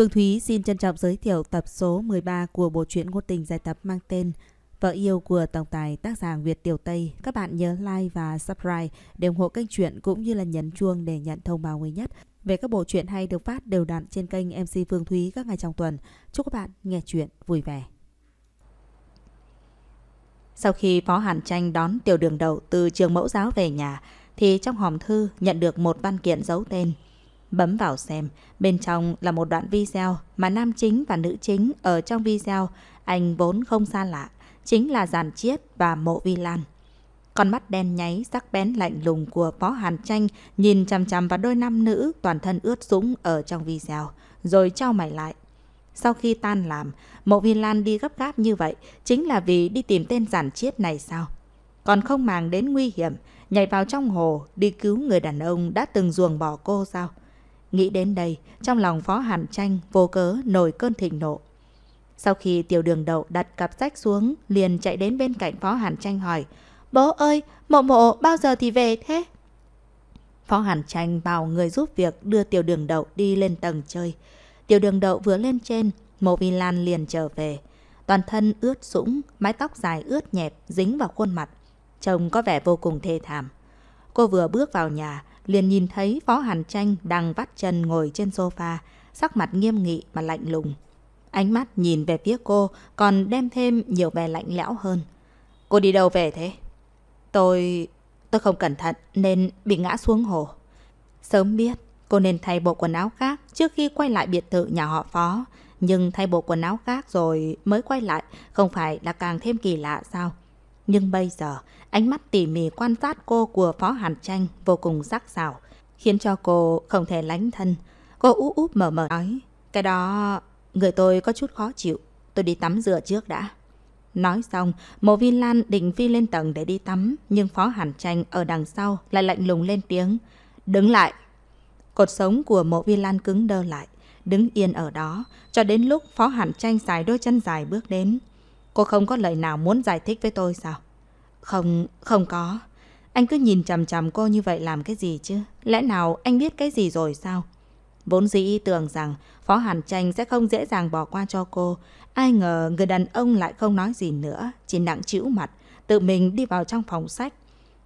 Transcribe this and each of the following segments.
Phương Thúy xin trân trọng giới thiệu tập số 13 của bộ truyện ngôn tình dài tập mang tên Vợ yêu của tổng tài tác giả Việt Tiểu Tây. Các bạn nhớ like và subscribe để ủng hộ kênh truyện cũng như là nhấn chuông để nhận thông báo mới nhất về các bộ truyện hay được phát đều đặn trên kênh MC Phương Thúy các ngày trong tuần. Chúc các bạn nghe truyện vui vẻ. Sau khi Phó Hàn Tranh đón tiểu đường đậu từ trường mẫu giáo về nhà, thì trong hòm thư nhận được một văn kiện giấu tên – Bấm vào xem, bên trong là một đoạn video mà nam chính và nữ chính ở trong video anh vốn không xa lạ, chính là Giàn Chiết và Mộ Vi Lan. Con mắt đen nháy sắc bén lạnh lùng của Phó Hàn Tranh nhìn chằm chằm vào đôi nam nữ toàn thân ướt sũng ở trong video, rồi trao mày lại. Sau khi tan làm, Mộ Vi Lan đi gấp gáp như vậy chính là vì đi tìm tên giàn Chiết này sao? Còn không màng đến nguy hiểm, nhảy vào trong hồ đi cứu người đàn ông đã từng ruồng bỏ cô sao? Nghĩ đến đây, trong lòng Phó Hàn Tranh vô cớ nổi cơn thịnh nộ. Sau khi tiểu đường đậu đặt cặp sách xuống, liền chạy đến bên cạnh Phó Hàn Tranh hỏi, Bố ơi, mộ mộ bao giờ thì về thế? Phó Hàn Tranh bảo người giúp việc đưa tiểu đường đậu đi lên tầng chơi. Tiểu đường đậu vừa lên trên, mộ vi lan liền trở về. Toàn thân ướt sũng, mái tóc dài ướt nhẹp dính vào khuôn mặt. Trông có vẻ vô cùng thê thảm. Cô vừa bước vào nhà, liền nhìn thấy Phó Hàn Tranh đang vắt chân ngồi trên sofa, sắc mặt nghiêm nghị mà lạnh lùng. Ánh mắt nhìn về phía cô còn đem thêm nhiều vẻ lạnh lẽo hơn. Cô đi đâu về thế? Tôi... tôi không cẩn thận nên bị ngã xuống hồ. Sớm biết cô nên thay bộ quần áo khác trước khi quay lại biệt thự nhà họ Phó. Nhưng thay bộ quần áo khác rồi mới quay lại không phải là càng thêm kỳ lạ sao? Nhưng bây giờ, ánh mắt tỉ mỉ quan sát cô của Phó Hàn Tranh vô cùng sắc sảo khiến cho cô không thể lánh thân. Cô úp úp mở mở nói, cái đó người tôi có chút khó chịu, tôi đi tắm rửa trước đã. Nói xong, Mộ Vi Lan định phi lên tầng để đi tắm, nhưng Phó Hàn Tranh ở đằng sau lại lạnh lùng lên tiếng, đứng lại. Cột sống của Mộ Vi Lan cứng đơ lại, đứng yên ở đó, cho đến lúc Phó Hàn Tranh xài đôi chân dài bước đến. Cô không có lời nào muốn giải thích với tôi sao? Không, không có. Anh cứ nhìn chằm chằm cô như vậy làm cái gì chứ? Lẽ nào anh biết cái gì rồi sao? Vốn dĩ tưởng rằng Phó Hàn Tranh sẽ không dễ dàng bỏ qua cho cô. Ai ngờ người đàn ông lại không nói gì nữa, chỉ nặng chịu mặt, tự mình đi vào trong phòng sách.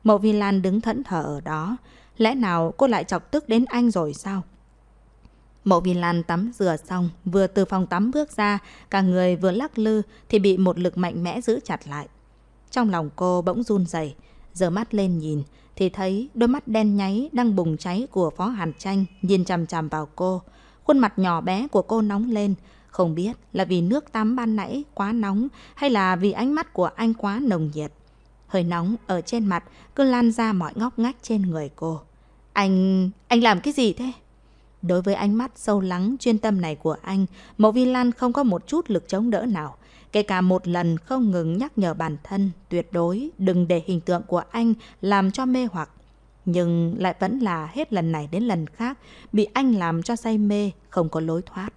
Mộ Vi Lan đứng thẫn thờ ở đó. Lẽ nào cô lại chọc tức đến anh rồi sao? Mậu Vi Lan tắm rửa xong, vừa từ phòng tắm bước ra, cả người vừa lắc lư thì bị một lực mạnh mẽ giữ chặt lại. Trong lòng cô bỗng run rẩy, giờ mắt lên nhìn thì thấy đôi mắt đen nháy đang bùng cháy của Phó Hàn Tranh nhìn chằm chằm vào cô. Khuôn mặt nhỏ bé của cô nóng lên, không biết là vì nước tắm ban nãy quá nóng hay là vì ánh mắt của anh quá nồng nhiệt. Hơi nóng ở trên mặt cứ lan ra mọi ngóc ngách trên người cô. Anh... anh làm cái gì thế? Đối với ánh mắt sâu lắng chuyên tâm này của anh, Mộ Vi Lan không có một chút lực chống đỡ nào. Kể cả một lần không ngừng nhắc nhở bản thân, tuyệt đối đừng để hình tượng của anh làm cho mê hoặc. Nhưng lại vẫn là hết lần này đến lần khác, bị anh làm cho say mê, không có lối thoát.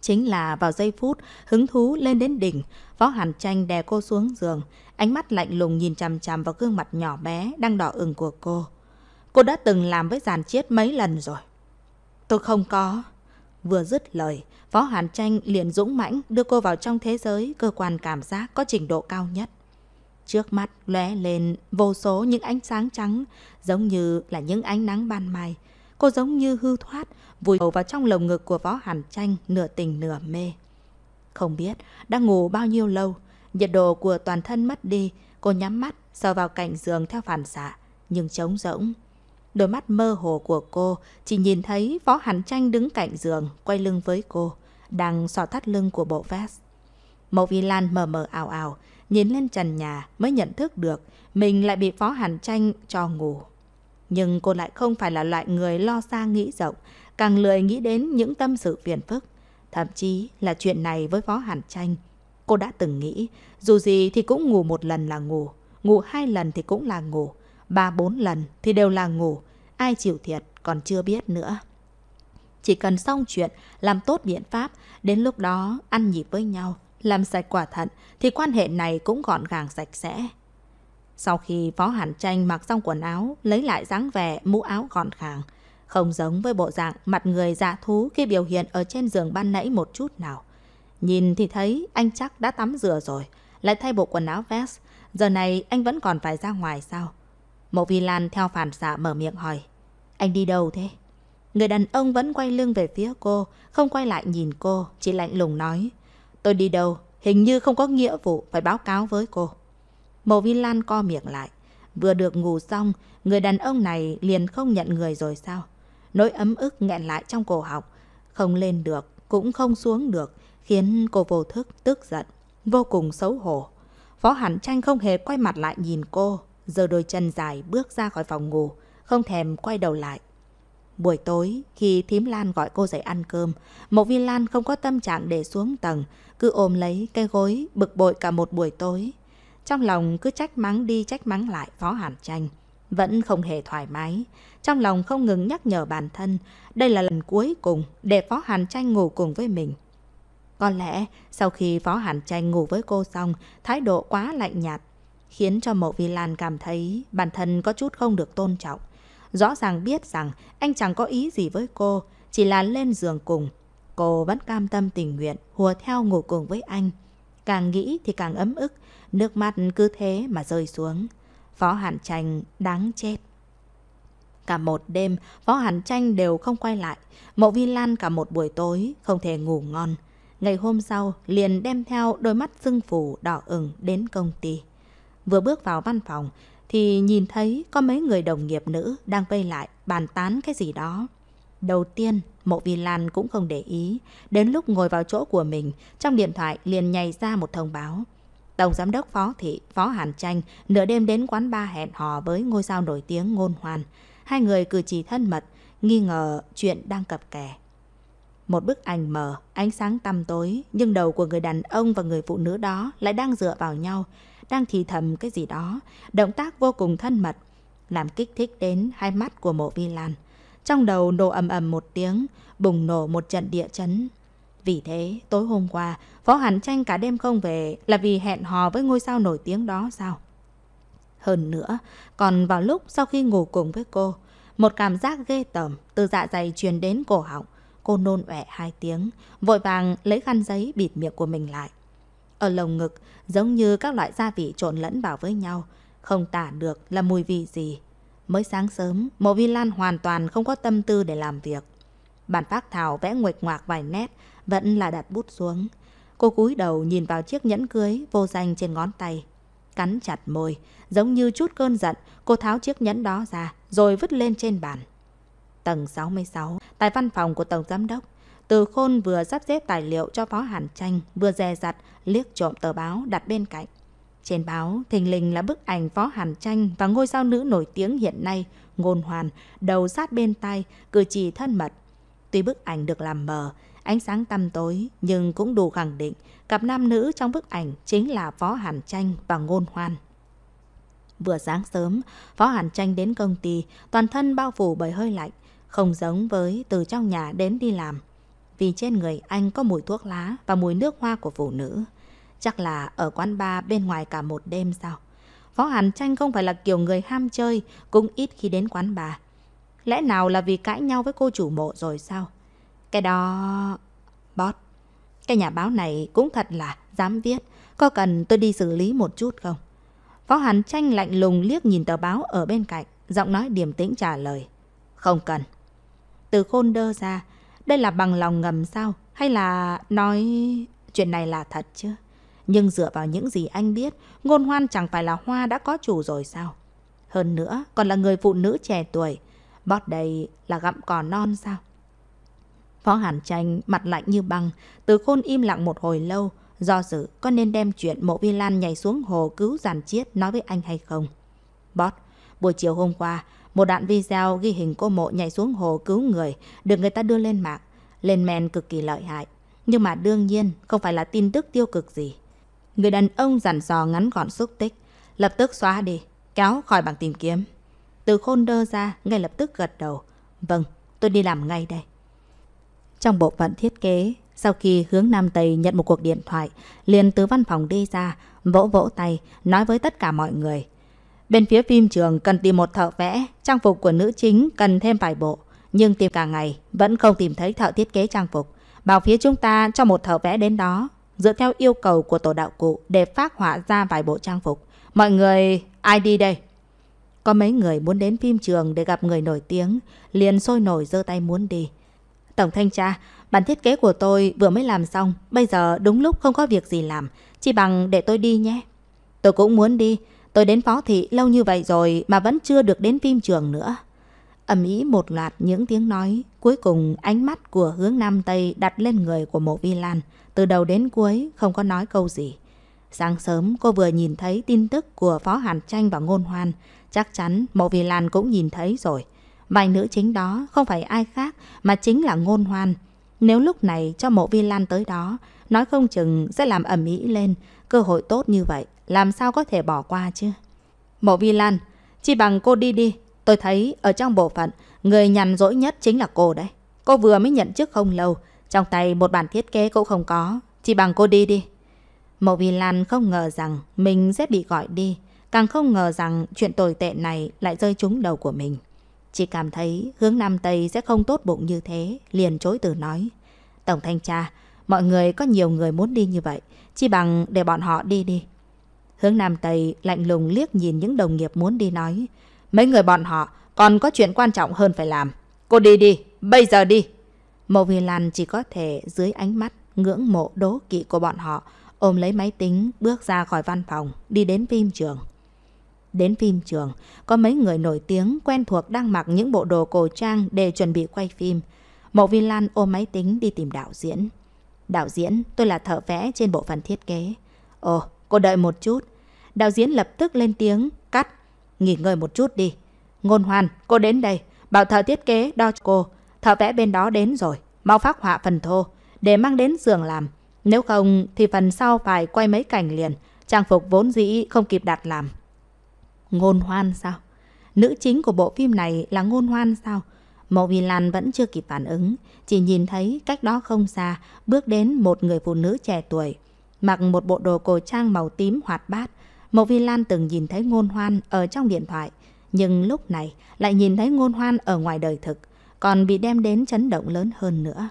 Chính là vào giây phút, hứng thú lên đến đỉnh, Võ Hàn Tranh đè cô xuống giường, ánh mắt lạnh lùng nhìn chằm chằm vào gương mặt nhỏ bé đang đỏ ửng của cô. Cô đã từng làm với giàn chiết mấy lần rồi tôi không có. Vừa dứt lời, Võ Hàn Tranh liền dũng mãnh đưa cô vào trong thế giới cơ quan cảm giác có trình độ cao nhất. Trước mắt lóe lên vô số những ánh sáng trắng, giống như là những ánh nắng ban mai. Cô giống như hư thoát, vùi đầu vào trong lồng ngực của Võ Hàn Tranh nửa tình nửa mê. Không biết đã ngủ bao nhiêu lâu, nhiệt độ của toàn thân mất đi, cô nhắm mắt sờ vào cạnh giường theo phản xạ, nhưng trống rỗng, Đôi mắt mơ hồ của cô chỉ nhìn thấy phó Hàn Tranh đứng cạnh giường, quay lưng với cô, đang sò thắt lưng của bộ vest. Mộ Vi Lan mờ mờ ảo ảo, nhìn lên trần nhà mới nhận thức được mình lại bị Phó Hàn Tranh cho ngủ. Nhưng cô lại không phải là loại người lo xa nghĩ rộng, càng lười nghĩ đến những tâm sự phiền phức. Thậm chí là chuyện này với Phó Hàn Tranh. Cô đã từng nghĩ, dù gì thì cũng ngủ một lần là ngủ, ngủ hai lần thì cũng là ngủ ba bốn lần thì đều là ngủ, ai chịu thiệt còn chưa biết nữa. Chỉ cần xong chuyện, làm tốt biện pháp, đến lúc đó ăn nhịp với nhau, làm sạch quả thận thì quan hệ này cũng gọn gàng sạch sẽ. Sau khi Phó Hàn Tranh mặc xong quần áo, lấy lại dáng vẻ mũ áo gọn gàng, không giống với bộ dạng mặt người dạ thú khi biểu hiện ở trên giường ban nãy một chút nào. Nhìn thì thấy anh chắc đã tắm rửa rồi, lại thay bộ quần áo vest, giờ này anh vẫn còn phải ra ngoài sao? Mộ Vi Lan theo phản xạ mở miệng hỏi. Anh đi đâu thế? Người đàn ông vẫn quay lưng về phía cô, không quay lại nhìn cô, chỉ lạnh lùng nói. Tôi đi đâu, hình như không có nghĩa vụ phải báo cáo với cô. Mộ Vi Lan co miệng lại. Vừa được ngủ xong, người đàn ông này liền không nhận người rồi sao? Nỗi ấm ức nghẹn lại trong cổ họng. Không lên được, cũng không xuống được, khiến cô vô thức tức giận, vô cùng xấu hổ. Phó Hẳn Tranh không hề quay mặt lại nhìn cô, giơ đôi chân dài bước ra khỏi phòng ngủ, không thèm quay đầu lại. Buổi tối, khi thím Lan gọi cô dậy ăn cơm, Mộc Vi Lan không có tâm trạng để xuống tầng, cứ ôm lấy cây gối, bực bội cả một buổi tối. Trong lòng cứ trách mắng đi trách mắng lại Phó Hàn Tranh, vẫn không hề thoải mái. Trong lòng không ngừng nhắc nhở bản thân, đây là lần cuối cùng để Phó Hàn Tranh ngủ cùng với mình. Có lẽ sau khi Phó Hàn Tranh ngủ với cô xong, thái độ quá lạnh nhạt, khiến cho Mộ Vi Lan cảm thấy bản thân có chút không được tôn trọng. Rõ ràng biết rằng anh chẳng có ý gì với cô, chỉ là lên giường cùng. Cô vẫn cam tâm tình nguyện, hùa theo ngủ cùng với anh. Càng nghĩ thì càng ấm ức, nước mắt cứ thế mà rơi xuống. Phó Hàn Tranh đáng chết. Cả một đêm, Phó Hàn Tranh đều không quay lại. Mộ Vi Lan cả một buổi tối, không thể ngủ ngon. Ngày hôm sau, liền đem theo đôi mắt sưng phủ đỏ ửng đến công ty. Vừa bước vào văn phòng thì nhìn thấy có mấy người đồng nghiệp nữ đang vây lại bàn tán cái gì đó. Đầu tiên, Mộ Vi Lan cũng không để ý, đến lúc ngồi vào chỗ của mình, trong điện thoại liền nhảy ra một thông báo. Tổng giám đốc Phó Thị, Phó Hàn Tranh nửa đêm đến quán ba hẹn hò với ngôi sao nổi tiếng ngôn hoàn. Hai người cử chỉ thân mật, nghi ngờ chuyện đang cập kè. Một bức ảnh mờ, ánh sáng tăm tối, nhưng đầu của người đàn ông và người phụ nữ đó lại đang dựa vào nhau đang thì thầm cái gì đó, động tác vô cùng thân mật, làm kích thích đến hai mắt của mộ vi lan. Trong đầu nổ ầm ầm một tiếng, bùng nổ một trận địa chấn. Vì thế, tối hôm qua, Phó Hàn Tranh cả đêm không về là vì hẹn hò với ngôi sao nổi tiếng đó sao? Hơn nữa, còn vào lúc sau khi ngủ cùng với cô, một cảm giác ghê tởm từ dạ dày truyền đến cổ họng. Cô nôn ọe hai tiếng, vội vàng lấy khăn giấy bịt miệng của mình lại ở lồng ngực, giống như các loại gia vị trộn lẫn vào với nhau, không tả được là mùi vị gì. Mới sáng sớm, Mộ Vi Lan hoàn toàn không có tâm tư để làm việc. Bản phác thảo vẽ nguệch ngoạc vài nét, vẫn là đặt bút xuống. Cô cúi đầu nhìn vào chiếc nhẫn cưới vô danh trên ngón tay. Cắn chặt môi, giống như chút cơn giận, cô tháo chiếc nhẫn đó ra, rồi vứt lên trên bàn. Tầng 66, tại văn phòng của Tổng Giám đốc, từ khôn vừa sắp xếp tài liệu cho Phó Hàn Tranh, vừa dè dặt, liếc trộm tờ báo đặt bên cạnh. Trên báo, thình lình là bức ảnh Phó Hàn Tranh và ngôi sao nữ nổi tiếng hiện nay, ngôn hoàn, đầu sát bên tay, cử chỉ thân mật. Tuy bức ảnh được làm mờ, ánh sáng tăm tối, nhưng cũng đủ khẳng định cặp nam nữ trong bức ảnh chính là Phó Hàn Tranh và ngôn hoàn. Vừa sáng sớm, Phó Hàn Tranh đến công ty, toàn thân bao phủ bởi hơi lạnh, không giống với từ trong nhà đến đi làm vì trên người anh có mùi thuốc lá và mùi nước hoa của phụ nữ. Chắc là ở quán bar bên ngoài cả một đêm sao? Phó Hàn Tranh không phải là kiểu người ham chơi, cũng ít khi đến quán bar. Lẽ nào là vì cãi nhau với cô chủ mộ rồi sao? Cái đó... Bót. Cái nhà báo này cũng thật là dám viết. Có cần tôi đi xử lý một chút không? Phó Hàn Tranh lạnh lùng liếc nhìn tờ báo ở bên cạnh, giọng nói điềm tĩnh trả lời. Không cần. Từ khôn đơ ra, đây là bằng lòng ngầm sao? Hay là nói chuyện này là thật chứ? Nhưng dựa vào những gì anh biết, ngôn hoan chẳng phải là hoa đã có chủ rồi sao? Hơn nữa, còn là người phụ nữ trẻ tuổi. Bót đây là gặm cò non sao? Phó Hàn Tranh mặt lạnh như băng, từ khôn im lặng một hồi lâu, do dự có nên đem chuyện mộ vi lan nhảy xuống hồ cứu giàn chiết nói với anh hay không. Bót, buổi chiều hôm qua, một đoạn video ghi hình cô mộ nhảy xuống hồ cứu người được người ta đưa lên mạng. Lên men cực kỳ lợi hại. Nhưng mà đương nhiên không phải là tin tức tiêu cực gì. Người đàn ông dặn dò ngắn gọn xúc tích. Lập tức xóa đi, kéo khỏi bảng tìm kiếm. Từ khôn đơ ra ngay lập tức gật đầu. Vâng, tôi đi làm ngay đây. Trong bộ phận thiết kế, sau khi hướng Nam Tây nhận một cuộc điện thoại, liền từ văn phòng đi ra, vỗ vỗ tay, nói với tất cả mọi người – Bên phía phim trường cần tìm một thợ vẽ, trang phục của nữ chính cần thêm vài bộ. Nhưng tìm cả ngày, vẫn không tìm thấy thợ thiết kế trang phục. Bảo phía chúng ta cho một thợ vẽ đến đó, dựa theo yêu cầu của tổ đạo cụ để phát họa ra vài bộ trang phục. Mọi người, ai đi đây? Có mấy người muốn đến phim trường để gặp người nổi tiếng, liền sôi nổi giơ tay muốn đi. Tổng thanh tra, bản thiết kế của tôi vừa mới làm xong, bây giờ đúng lúc không có việc gì làm, chỉ bằng để tôi đi nhé. Tôi cũng muốn đi, Tôi đến phó thị lâu như vậy rồi mà vẫn chưa được đến phim trường nữa. ầm ý một loạt những tiếng nói, cuối cùng ánh mắt của hướng Nam Tây đặt lên người của mộ vi lan, từ đầu đến cuối không có nói câu gì. Sáng sớm cô vừa nhìn thấy tin tức của Phó Hàn Tranh và Ngôn Hoan, chắc chắn Mộ Vi Lan cũng nhìn thấy rồi. vài nữ chính đó không phải ai khác mà chính là Ngôn Hoan. Nếu lúc này cho Mộ Vi Lan tới đó, nói không chừng sẽ làm ầm ý lên, cơ hội tốt như vậy làm sao có thể bỏ qua chứ? Mộ Vi Lan, chỉ bằng cô đi đi, tôi thấy ở trong bộ phận, người nhằn rỗi nhất chính là cô đấy. Cô vừa mới nhận chức không lâu, trong tay một bản thiết kế cũng không có, chỉ bằng cô đi đi. Mộ Vi Lan không ngờ rằng mình sẽ bị gọi đi, càng không ngờ rằng chuyện tồi tệ này lại rơi trúng đầu của mình. Chỉ cảm thấy hướng Nam Tây sẽ không tốt bụng như thế, liền chối từ nói. Tổng thanh tra, mọi người có nhiều người muốn đi như vậy, chỉ bằng để bọn họ đi đi. Hướng Nam Tây lạnh lùng liếc nhìn những đồng nghiệp muốn đi nói. Mấy người bọn họ còn có chuyện quan trọng hơn phải làm. Cô đi đi, bây giờ đi. Mộ Vì Lan chỉ có thể dưới ánh mắt ngưỡng mộ đố kỵ của bọn họ, ôm lấy máy tính, bước ra khỏi văn phòng, đi đến phim trường. Đến phim trường, có mấy người nổi tiếng quen thuộc đang mặc những bộ đồ cổ trang để chuẩn bị quay phim. Mộ Vi Lan ôm máy tính đi tìm đạo diễn. Đạo diễn, tôi là thợ vẽ trên bộ phận thiết kế. Ồ, cô đợi một chút. Đạo diễn lập tức lên tiếng, cắt. Nghỉ ngơi một chút đi. Ngôn hoàn, cô đến đây. Bảo thợ thiết kế đo cho cô. Thợ vẽ bên đó đến rồi. Mau phát họa phần thô. Để mang đến giường làm. Nếu không thì phần sau phải quay mấy cảnh liền. Trang phục vốn dĩ không kịp đặt làm. Ngôn hoan sao? Nữ chính của bộ phim này là ngôn hoan sao? Mộ Vì Lan vẫn chưa kịp phản ứng, chỉ nhìn thấy cách đó không xa, bước đến một người phụ nữ trẻ tuổi, mặc một bộ đồ cổ trang màu tím hoạt bát, Mộc Vi Lan từng nhìn thấy ngôn hoan ở trong điện thoại, nhưng lúc này lại nhìn thấy ngôn hoan ở ngoài đời thực, còn bị đem đến chấn động lớn hơn nữa.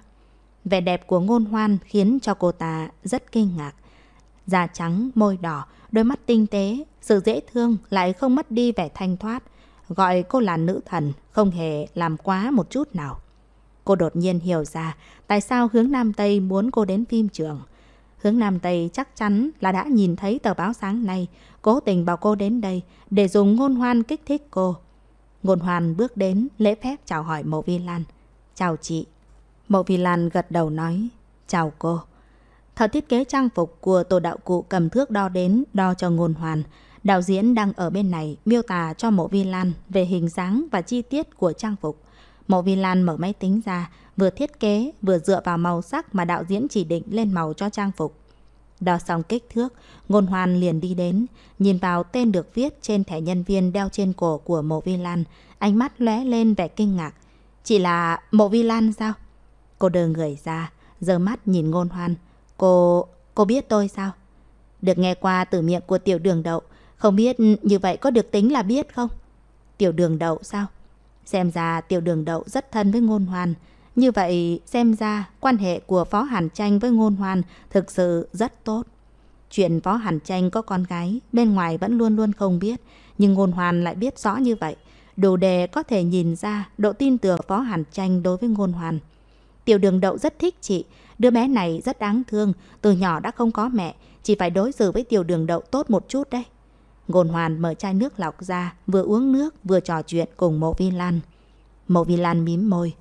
Vẻ đẹp của ngôn hoan khiến cho cô ta rất kinh ngạc. Da trắng, môi đỏ, đôi mắt tinh tế, sự dễ thương lại không mất đi vẻ thanh thoát. Gọi cô là nữ thần, không hề làm quá một chút nào. Cô đột nhiên hiểu ra tại sao hướng Nam Tây muốn cô đến phim trường. Hướng Nam Tây chắc chắn là đã nhìn thấy tờ báo sáng nay, cố tình bảo cô đến đây để dùng ngôn hoan kích thích cô. Ngôn hoan bước đến lễ phép chào hỏi Mộ Vi Lan. Chào chị. Mộ Vi Lan gật đầu nói, chào cô. Thợ thiết kế trang phục của tổ đạo cụ cầm thước đo đến, đo cho ngôn hoàn. Đạo diễn đang ở bên này miêu tả cho mộ vi lan về hình dáng và chi tiết của trang phục. Mộ Vi Lan mở máy tính ra, vừa thiết kế, vừa dựa vào màu sắc mà đạo diễn chỉ định lên màu cho trang phục. Đo xong kích thước, Ngôn Hoan liền đi đến, nhìn vào tên được viết trên thẻ nhân viên đeo trên cổ của Mộ Vi Lan, ánh mắt lóe lên vẻ kinh ngạc. Chỉ là Mộ Vi Lan sao? Cô đờ người ra, giờ mắt nhìn Ngôn Hoan. Cô... cô biết tôi sao? Được nghe qua từ miệng của tiểu đường đậu, không biết như vậy có được tính là biết không? Tiểu đường đậu sao? Xem ra tiểu đường đậu rất thân với ngôn hoàn. Như vậy, xem ra quan hệ của Phó Hàn Tranh với ngôn hoàn thực sự rất tốt. Chuyện Phó Hàn Tranh có con gái, bên ngoài vẫn luôn luôn không biết, nhưng ngôn hoàn lại biết rõ như vậy. Đủ đề có thể nhìn ra độ tin tưởng Phó Hàn Tranh đối với ngôn hoàn. Tiểu đường đậu rất thích chị, đứa bé này rất đáng thương, từ nhỏ đã không có mẹ, chỉ phải đối xử với tiểu đường đậu tốt một chút đấy. Ngôn hoàn mở chai nước lọc ra, vừa uống nước vừa trò chuyện cùng mộ vi lan. Mộ vi lan mím môi.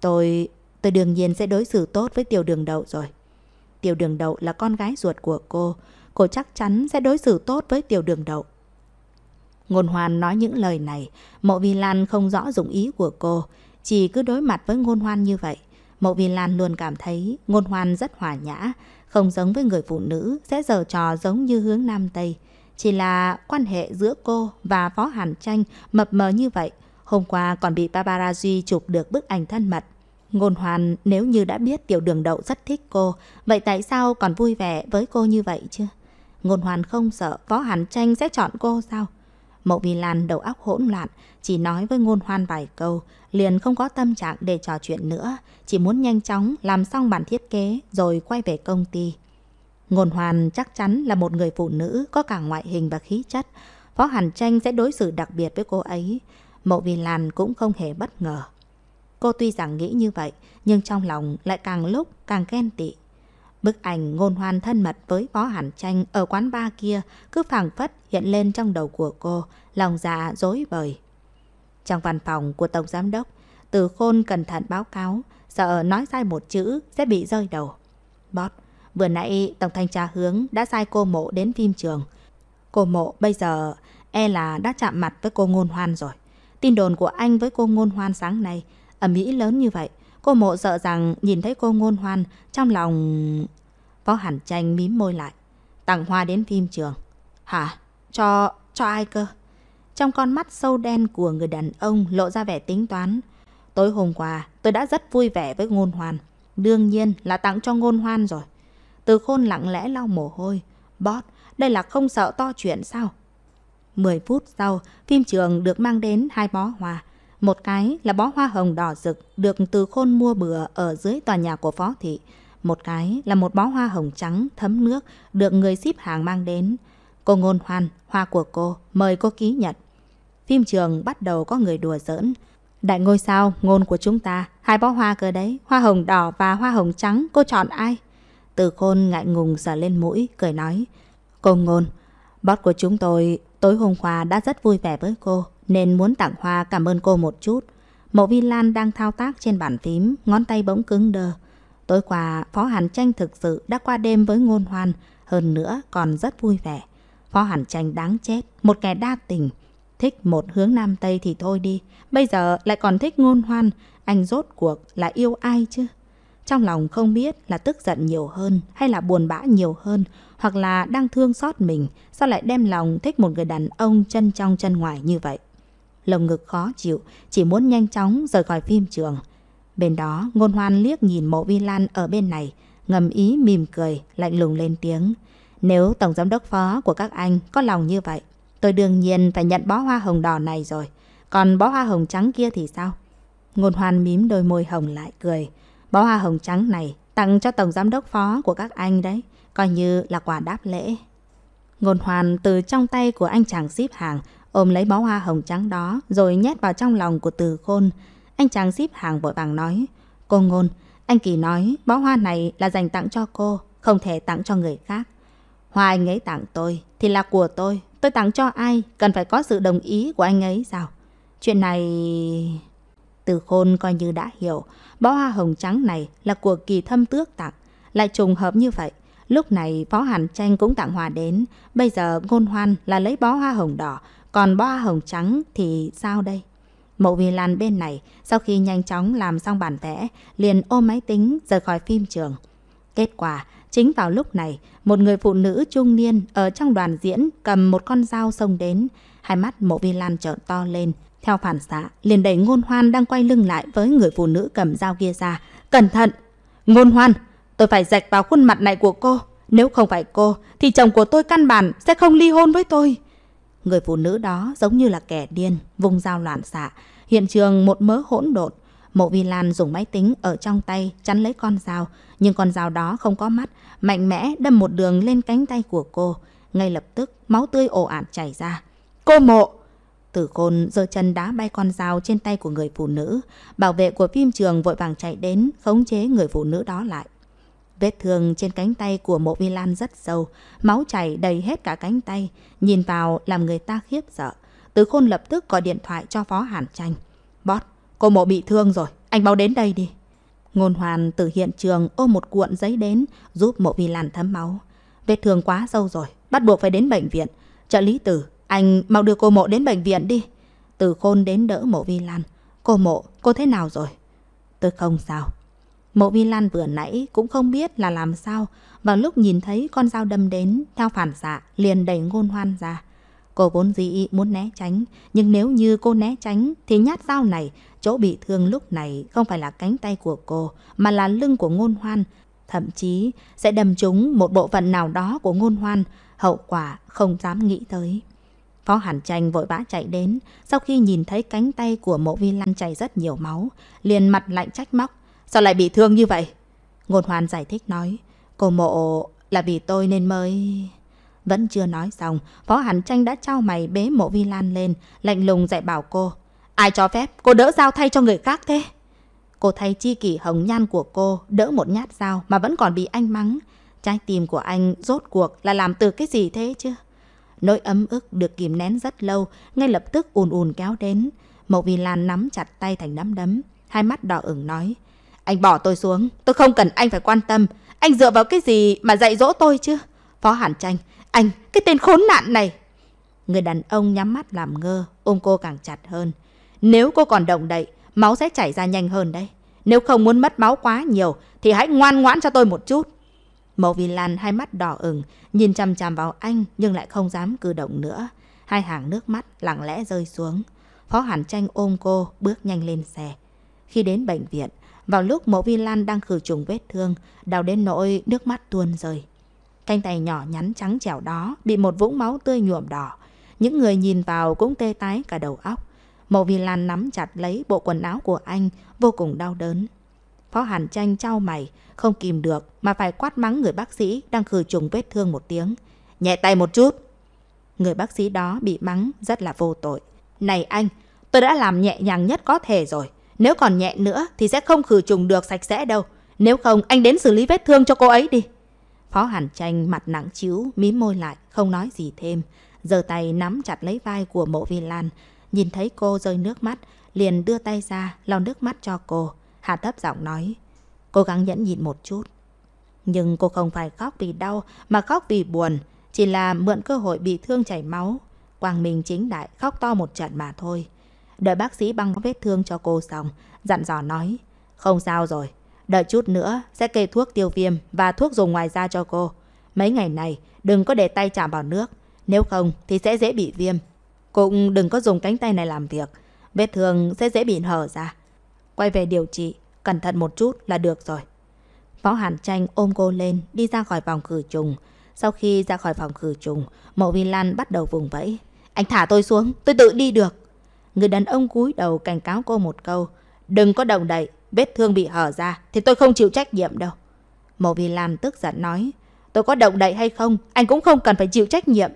Tôi... tôi đương nhiên sẽ đối xử tốt với tiểu đường đậu rồi. Tiểu đường đậu là con gái ruột của cô. Cô chắc chắn sẽ đối xử tốt với tiểu đường đậu. Ngôn hoàn nói những lời này, mộ vi lan không rõ dụng ý của cô. Chỉ cứ đối mặt với ngôn hoan như vậy. Mộ vi lan luôn cảm thấy ngôn hoan rất hòa nhã, không giống với người phụ nữ sẽ giờ trò giống như hướng Nam Tây. Chỉ là quan hệ giữa cô và Phó Hàn Tranh mập mờ như vậy. Hôm qua còn bị paparazzi chụp được bức ảnh thân mật. Ngôn hoàn nếu như đã biết tiểu đường đậu rất thích cô, vậy tại sao còn vui vẻ với cô như vậy chứ? Ngôn hoàn không sợ Phó Hàn Tranh sẽ chọn cô sao? Mộ Vi Lan đầu óc hỗn loạn, chỉ nói với ngôn hoàn vài câu, liền không có tâm trạng để trò chuyện nữa, chỉ muốn nhanh chóng làm xong bản thiết kế rồi quay về công ty. Ngôn hoàn chắc chắn là một người phụ nữ có cả ngoại hình và khí chất. Phó Hàn Tranh sẽ đối xử đặc biệt với cô ấy. Mộ Vì Lan cũng không hề bất ngờ. Cô tuy rằng nghĩ như vậy, nhưng trong lòng lại càng lúc càng ghen tị. Bức ảnh ngôn hoan thân mật với Phó Hàn Tranh ở quán ba kia cứ phảng phất hiện lên trong đầu của cô, lòng dạ dối bời. Trong văn phòng của Tổng Giám đốc, Từ Khôn cẩn thận báo cáo, sợ nói sai một chữ sẽ bị rơi đầu. Bót, Vừa nãy Tổng Thanh tra Hướng đã sai cô mộ đến phim trường. Cô mộ bây giờ e là đã chạm mặt với cô ngôn hoan rồi. Tin đồn của anh với cô ngôn hoan sáng nay ở Mỹ lớn như vậy. Cô mộ sợ rằng nhìn thấy cô ngôn hoan trong lòng... Phó Hẳn Tranh mím môi lại. Tặng hoa đến phim trường. Hả? Cho... cho ai cơ? Trong con mắt sâu đen của người đàn ông lộ ra vẻ tính toán. Tối hôm qua tôi đã rất vui vẻ với ngôn hoan. Đương nhiên là tặng cho ngôn hoan rồi. Từ khôn lặng lẽ lau mồ hôi. Bót, đây là không sợ to chuyện sao? mười phút sau, phim trường được mang đến hai bó hoa. Một cái là bó hoa hồng đỏ rực được từ khôn mua bừa ở dưới tòa nhà của phó thị. Một cái là một bó hoa hồng trắng thấm nước được người ship hàng mang đến. Cô ngôn hoan, hoa của cô, mời cô ký nhận. Phim trường bắt đầu có người đùa giỡn. Đại ngôi sao, ngôn của chúng ta, hai bó hoa cơ đấy, hoa hồng đỏ và hoa hồng trắng, cô chọn ai? Từ khôn ngại ngùng giả lên mũi, cười nói. Cô ngôn, bót của chúng tôi tối hôm qua đã rất vui vẻ với cô, nên muốn tặng hoa cảm ơn cô một chút. Mộ Vi Lan đang thao tác trên bàn phím, ngón tay bỗng cứng đờ. Tối qua, Phó Hàn Tranh thực sự đã qua đêm với ngôn hoan, hơn nữa còn rất vui vẻ. Phó Hàn Tranh đáng chết, một kẻ đa tình. Thích một hướng Nam Tây thì thôi đi, bây giờ lại còn thích ngôn hoan, anh rốt cuộc là yêu ai chứ? Trong lòng không biết là tức giận nhiều hơn hay là buồn bã nhiều hơn hoặc là đang thương xót mình sao lại đem lòng thích một người đàn ông chân trong chân ngoài như vậy. Lồng ngực khó chịu, chỉ muốn nhanh chóng rời khỏi phim trường. Bên đó, ngôn hoan liếc nhìn mộ vi lan ở bên này, ngầm ý mỉm cười, lạnh lùng lên tiếng. Nếu Tổng Giám đốc Phó của các anh có lòng như vậy, tôi đương nhiên phải nhận bó hoa hồng đỏ này rồi. Còn bó hoa hồng trắng kia thì sao? Ngôn hoan mím đôi môi hồng lại cười. Bó hoa hồng trắng này tặng cho tổng giám đốc phó của các anh đấy, coi như là quà đáp lễ. Ngôn hoàn từ trong tay của anh chàng ship hàng ôm lấy bó hoa hồng trắng đó rồi nhét vào trong lòng của từ khôn. Anh chàng ship hàng vội vàng nói, cô ngôn, anh Kỳ nói bó hoa này là dành tặng cho cô, không thể tặng cho người khác. Hoa anh ấy tặng tôi thì là của tôi, tôi tặng cho ai cần phải có sự đồng ý của anh ấy sao? Chuyện này... Từ khôn coi như đã hiểu, Bó hoa hồng trắng này là của kỳ thâm tước tặng, lại trùng hợp như vậy. Lúc này Phó Hàn Tranh cũng tặng hòa đến, bây giờ ngôn hoan là lấy bó hoa hồng đỏ, còn bó hoa hồng trắng thì sao đây? Mộ vi Lan bên này, sau khi nhanh chóng làm xong bản vẽ, liền ôm máy tính rời khỏi phim trường. Kết quả, chính vào lúc này, một người phụ nữ trung niên ở trong đoàn diễn cầm một con dao xông đến, hai mắt Mộ Vi Lan trợn to lên, theo phản xạ, liền đẩy ngôn hoan đang quay lưng lại với người phụ nữ cầm dao kia ra. Cẩn thận! Ngôn hoan! Tôi phải dạch vào khuôn mặt này của cô. Nếu không phải cô, thì chồng của tôi căn bản sẽ không ly hôn với tôi. Người phụ nữ đó giống như là kẻ điên, vùng dao loạn xạ. Hiện trường một mớ hỗn độn. Mộ Vi Lan dùng máy tính ở trong tay chắn lấy con dao, nhưng con dao đó không có mắt, mạnh mẽ đâm một đường lên cánh tay của cô. Ngay lập tức, máu tươi ồ ạt chảy ra. Cô mộ! Tử Khôn giơ chân đá bay con dao trên tay của người phụ nữ. Bảo vệ của phim trường vội vàng chạy đến, khống chế người phụ nữ đó lại. Vết thương trên cánh tay của mộ vi lan rất sâu, máu chảy đầy hết cả cánh tay, nhìn vào làm người ta khiếp sợ. Tử Khôn lập tức gọi điện thoại cho Phó Hàn Tranh. Bót, cô mộ bị thương rồi, anh báo đến đây đi. Ngôn hoàn từ hiện trường ôm một cuộn giấy đến giúp mộ vi lan thấm máu. Vết thương quá sâu rồi, bắt buộc phải đến bệnh viện. Trợ lý tử, anh mau đưa cô mộ đến bệnh viện đi. Từ khôn đến đỡ mộ vi lan. Cô mộ, cô thế nào rồi? Tôi không sao. Mộ vi lan vừa nãy cũng không biết là làm sao. Vào lúc nhìn thấy con dao đâm đến, theo phản xạ, liền đẩy ngôn hoan ra. Cô vốn dĩ muốn né tránh, nhưng nếu như cô né tránh thì nhát dao này, chỗ bị thương lúc này không phải là cánh tay của cô, mà là lưng của ngôn hoan. Thậm chí sẽ đâm trúng một bộ phận nào đó của ngôn hoan, hậu quả không dám nghĩ tới. Phó Hàn Tranh vội vã chạy đến, sau khi nhìn thấy cánh tay của mộ vi lan chảy rất nhiều máu, liền mặt lạnh trách móc. Sao lại bị thương như vậy? Ngôn Hoàn giải thích nói, cô mộ là vì tôi nên mới... Vẫn chưa nói xong, Phó Hàn Tranh đã trao mày bế mộ vi lan lên, lạnh lùng dạy bảo cô. Ai cho phép cô đỡ dao thay cho người khác thế? Cô thay chi kỷ hồng nhan của cô đỡ một nhát dao mà vẫn còn bị anh mắng. Trái tim của anh rốt cuộc là làm từ cái gì thế chứ? Nỗi ấm ức được kìm nén rất lâu, ngay lập tức ùn ùn kéo đến. Mộc Vì Lan nắm chặt tay thành nắm đấm, hai mắt đỏ ửng nói. Anh bỏ tôi xuống, tôi không cần anh phải quan tâm. Anh dựa vào cái gì mà dạy dỗ tôi chứ? Phó Hàn Tranh, anh, cái tên khốn nạn này. Người đàn ông nhắm mắt làm ngơ, ôm cô càng chặt hơn. Nếu cô còn động đậy, máu sẽ chảy ra nhanh hơn đấy. Nếu không muốn mất máu quá nhiều, thì hãy ngoan ngoãn cho tôi một chút. Mậu Vi Lan hai mắt đỏ ửng, nhìn chằm chằm vào anh nhưng lại không dám cử động nữa. Hai hàng nước mắt lặng lẽ rơi xuống. Phó Hàn Tranh ôm cô bước nhanh lên xe. Khi đến bệnh viện, vào lúc Mộ Vi Lan đang khử trùng vết thương, đau đến nỗi nước mắt tuôn rơi. Canh tay nhỏ nhắn trắng trẻo đó bị một vũng máu tươi nhuộm đỏ. Những người nhìn vào cũng tê tái cả đầu óc. Mộ Vi Lan nắm chặt lấy bộ quần áo của anh, vô cùng đau đớn. Phó Hàn Chanh trao mày, không kìm được mà phải quát mắng người bác sĩ đang khử trùng vết thương một tiếng. Nhẹ tay một chút. Người bác sĩ đó bị mắng rất là vô tội. Này anh, tôi đã làm nhẹ nhàng nhất có thể rồi. Nếu còn nhẹ nữa thì sẽ không khử trùng được sạch sẽ đâu. Nếu không anh đến xử lý vết thương cho cô ấy đi. Phó Hàn Chanh mặt nặng chiếu, mím môi lại, không nói gì thêm. giờ tay nắm chặt lấy vai của mộ vi lan. Nhìn thấy cô rơi nước mắt, liền đưa tay ra lau nước mắt cho cô. Hà thấp giọng nói. Cố gắng nhẫn nhịn một chút. Nhưng cô không phải khóc vì đau mà khóc vì buồn. Chỉ là mượn cơ hội bị thương chảy máu. Quang Minh chính đại khóc to một trận mà thôi. Đợi bác sĩ băng vết thương cho cô xong. Dặn dò nói. Không sao rồi. Đợi chút nữa sẽ kê thuốc tiêu viêm và thuốc dùng ngoài da cho cô. Mấy ngày này đừng có để tay chạm vào nước. Nếu không thì sẽ dễ bị viêm. Cũng đừng có dùng cánh tay này làm việc. Vết thương sẽ dễ bị hở ra. Quay về điều trị, cẩn thận một chút là được rồi. Võ Hàn Tranh ôm cô lên, đi ra khỏi phòng khử trùng. Sau khi ra khỏi phòng khử trùng, Mộ Vi Lan bắt đầu vùng vẫy. Anh thả tôi xuống, tôi tự đi được. Người đàn ông cúi đầu cảnh cáo cô một câu. Đừng có động đậy, vết thương bị hở ra thì tôi không chịu trách nhiệm đâu. Mộ Vi Lan tức giận nói. Tôi có động đậy hay không, anh cũng không cần phải chịu trách nhiệm.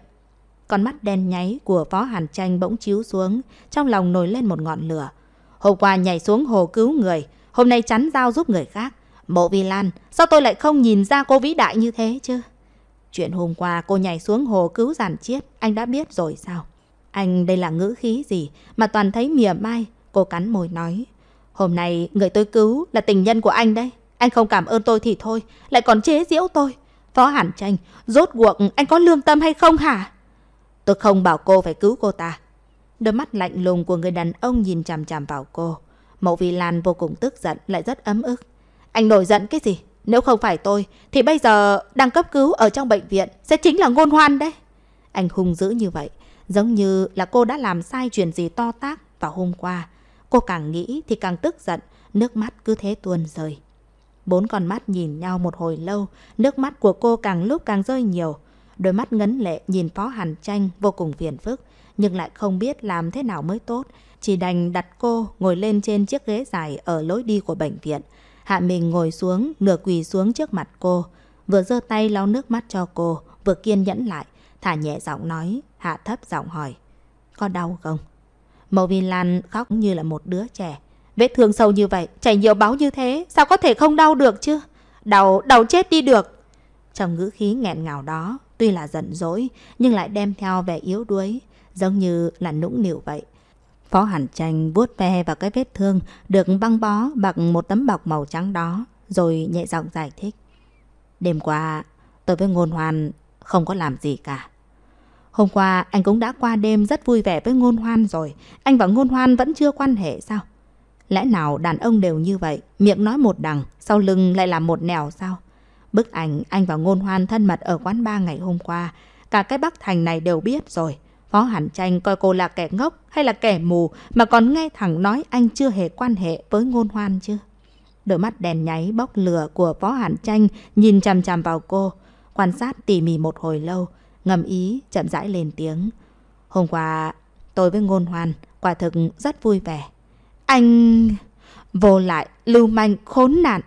Con mắt đen nháy của Phó Hàn Tranh bỗng chiếu xuống, trong lòng nổi lên một ngọn lửa. Hôm qua nhảy xuống hồ cứu người, hôm nay chắn dao giúp người khác. Mộ Vi Lan, sao tôi lại không nhìn ra cô vĩ đại như thế chứ? Chuyện hôm qua cô nhảy xuống hồ cứu giản chiết, anh đã biết rồi sao? Anh đây là ngữ khí gì mà toàn thấy mỉa mai, cô cắn môi nói. Hôm nay người tôi cứu là tình nhân của anh đấy. Anh không cảm ơn tôi thì thôi, lại còn chế giễu tôi. Phó hẳn Tranh, rốt cuộc anh có lương tâm hay không hả? Tôi không bảo cô phải cứu cô ta, Đôi mắt lạnh lùng của người đàn ông nhìn chằm chằm vào cô. Mậu Vi Lan vô cùng tức giận lại rất ấm ức. Anh nổi giận cái gì? Nếu không phải tôi thì bây giờ đang cấp cứu ở trong bệnh viện sẽ chính là ngôn hoan đấy. Anh hung dữ như vậy, giống như là cô đã làm sai chuyện gì to tác vào hôm qua. Cô càng nghĩ thì càng tức giận, nước mắt cứ thế tuôn rơi. Bốn con mắt nhìn nhau một hồi lâu, nước mắt của cô càng lúc càng rơi nhiều. Đôi mắt ngấn lệ nhìn Phó Hàn Tranh vô cùng phiền phức nhưng lại không biết làm thế nào mới tốt, chỉ đành đặt cô ngồi lên trên chiếc ghế dài ở lối đi của bệnh viện. Hạ mình ngồi xuống, nửa quỳ xuống trước mặt cô, vừa giơ tay lau nước mắt cho cô, vừa kiên nhẫn lại, thả nhẹ giọng nói, hạ thấp giọng hỏi, có đau không? màu Vi Lan khóc như là một đứa trẻ. Vết thương sâu như vậy, chảy nhiều máu như thế, sao có thể không đau được chứ? Đau, đau chết đi được. Trong ngữ khí nghẹn ngào đó, tuy là giận dỗi, nhưng lại đem theo vẻ yếu đuối giống như là nũng nịu vậy. Phó Hàn Tranh vuốt ve vào cái vết thương được băng bó bằng một tấm bọc màu trắng đó, rồi nhẹ giọng giải thích. Đêm qua, tôi với Ngôn Hoan không có làm gì cả. Hôm qua anh cũng đã qua đêm rất vui vẻ với Ngôn Hoan rồi, anh và Ngôn Hoan vẫn chưa quan hệ sao? Lẽ nào đàn ông đều như vậy, miệng nói một đằng, sau lưng lại làm một nẻo sao? Bức ảnh anh và Ngôn Hoan thân mật ở quán ba ngày hôm qua, cả cái Bắc Thành này đều biết rồi. Phó Hàn Tranh coi cô là kẻ ngốc hay là kẻ mù mà còn nghe thẳng nói anh chưa hề quan hệ với ngôn hoan chưa. Đôi mắt đèn nháy bốc lửa của Phó Hàn Tranh nhìn chằm chằm vào cô, quan sát tỉ mỉ một hồi lâu, ngầm ý chậm rãi lên tiếng. Hôm qua tôi với ngôn hoan quả thực rất vui vẻ. Anh... Vô lại, lưu manh, khốn nạn.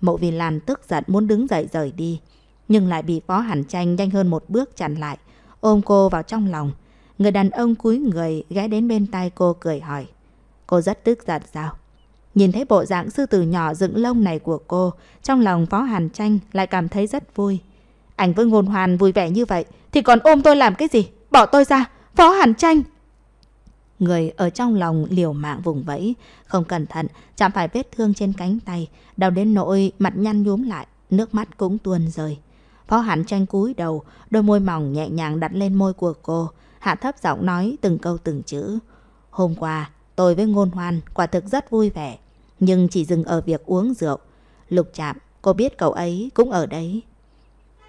Mộ Vì Lan tức giận muốn đứng dậy rời đi, nhưng lại bị Phó Hàn Tranh nhanh hơn một bước chặn lại, ôm cô vào trong lòng. Người đàn ông cúi người ghé đến bên tai cô cười hỏi. Cô rất tức giận sao? Nhìn thấy bộ dạng sư tử nhỏ dựng lông này của cô, trong lòng Phó Hàn Tranh lại cảm thấy rất vui. ảnh với ngôn hoàn vui vẻ như vậy, thì còn ôm tôi làm cái gì? Bỏ tôi ra, Phó Hàn Tranh! Người ở trong lòng liều mạng vùng vẫy, không cẩn thận, chạm phải vết thương trên cánh tay, đau đến nỗi mặt nhăn nhúm lại, nước mắt cũng tuôn rơi. Phó Hàn Tranh cúi đầu, đôi môi mỏng nhẹ nhàng đặt lên môi của cô, hạ thấp giọng nói từng câu từng chữ. Hôm qua, tôi với ngôn hoan quả thực rất vui vẻ, nhưng chỉ dừng ở việc uống rượu. Lục chạm, cô biết cậu ấy cũng ở đấy.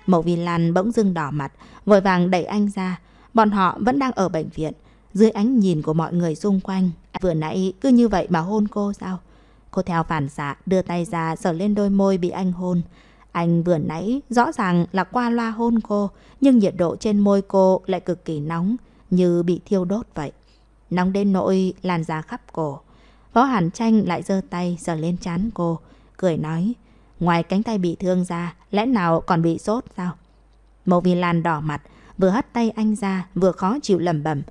Mậu Vi Lan bỗng dưng đỏ mặt, vội vàng đẩy anh ra. Bọn họ vẫn đang ở bệnh viện, dưới ánh nhìn của mọi người xung quanh. Vừa nãy cứ như vậy mà hôn cô sao? Cô theo phản xạ đưa tay ra sờ lên đôi môi bị anh hôn. Anh vừa nãy rõ ràng là qua loa hôn cô, nhưng nhiệt độ trên môi cô lại cực kỳ nóng, như bị thiêu đốt vậy. Nóng đến nỗi làn da khắp cổ. Võ Hàn Tranh lại giơ tay giờ lên chán cô, cười nói, ngoài cánh tay bị thương ra, lẽ nào còn bị sốt sao? Mộ Vi Lan đỏ mặt, vừa hất tay anh ra, vừa khó chịu lẩm bẩm,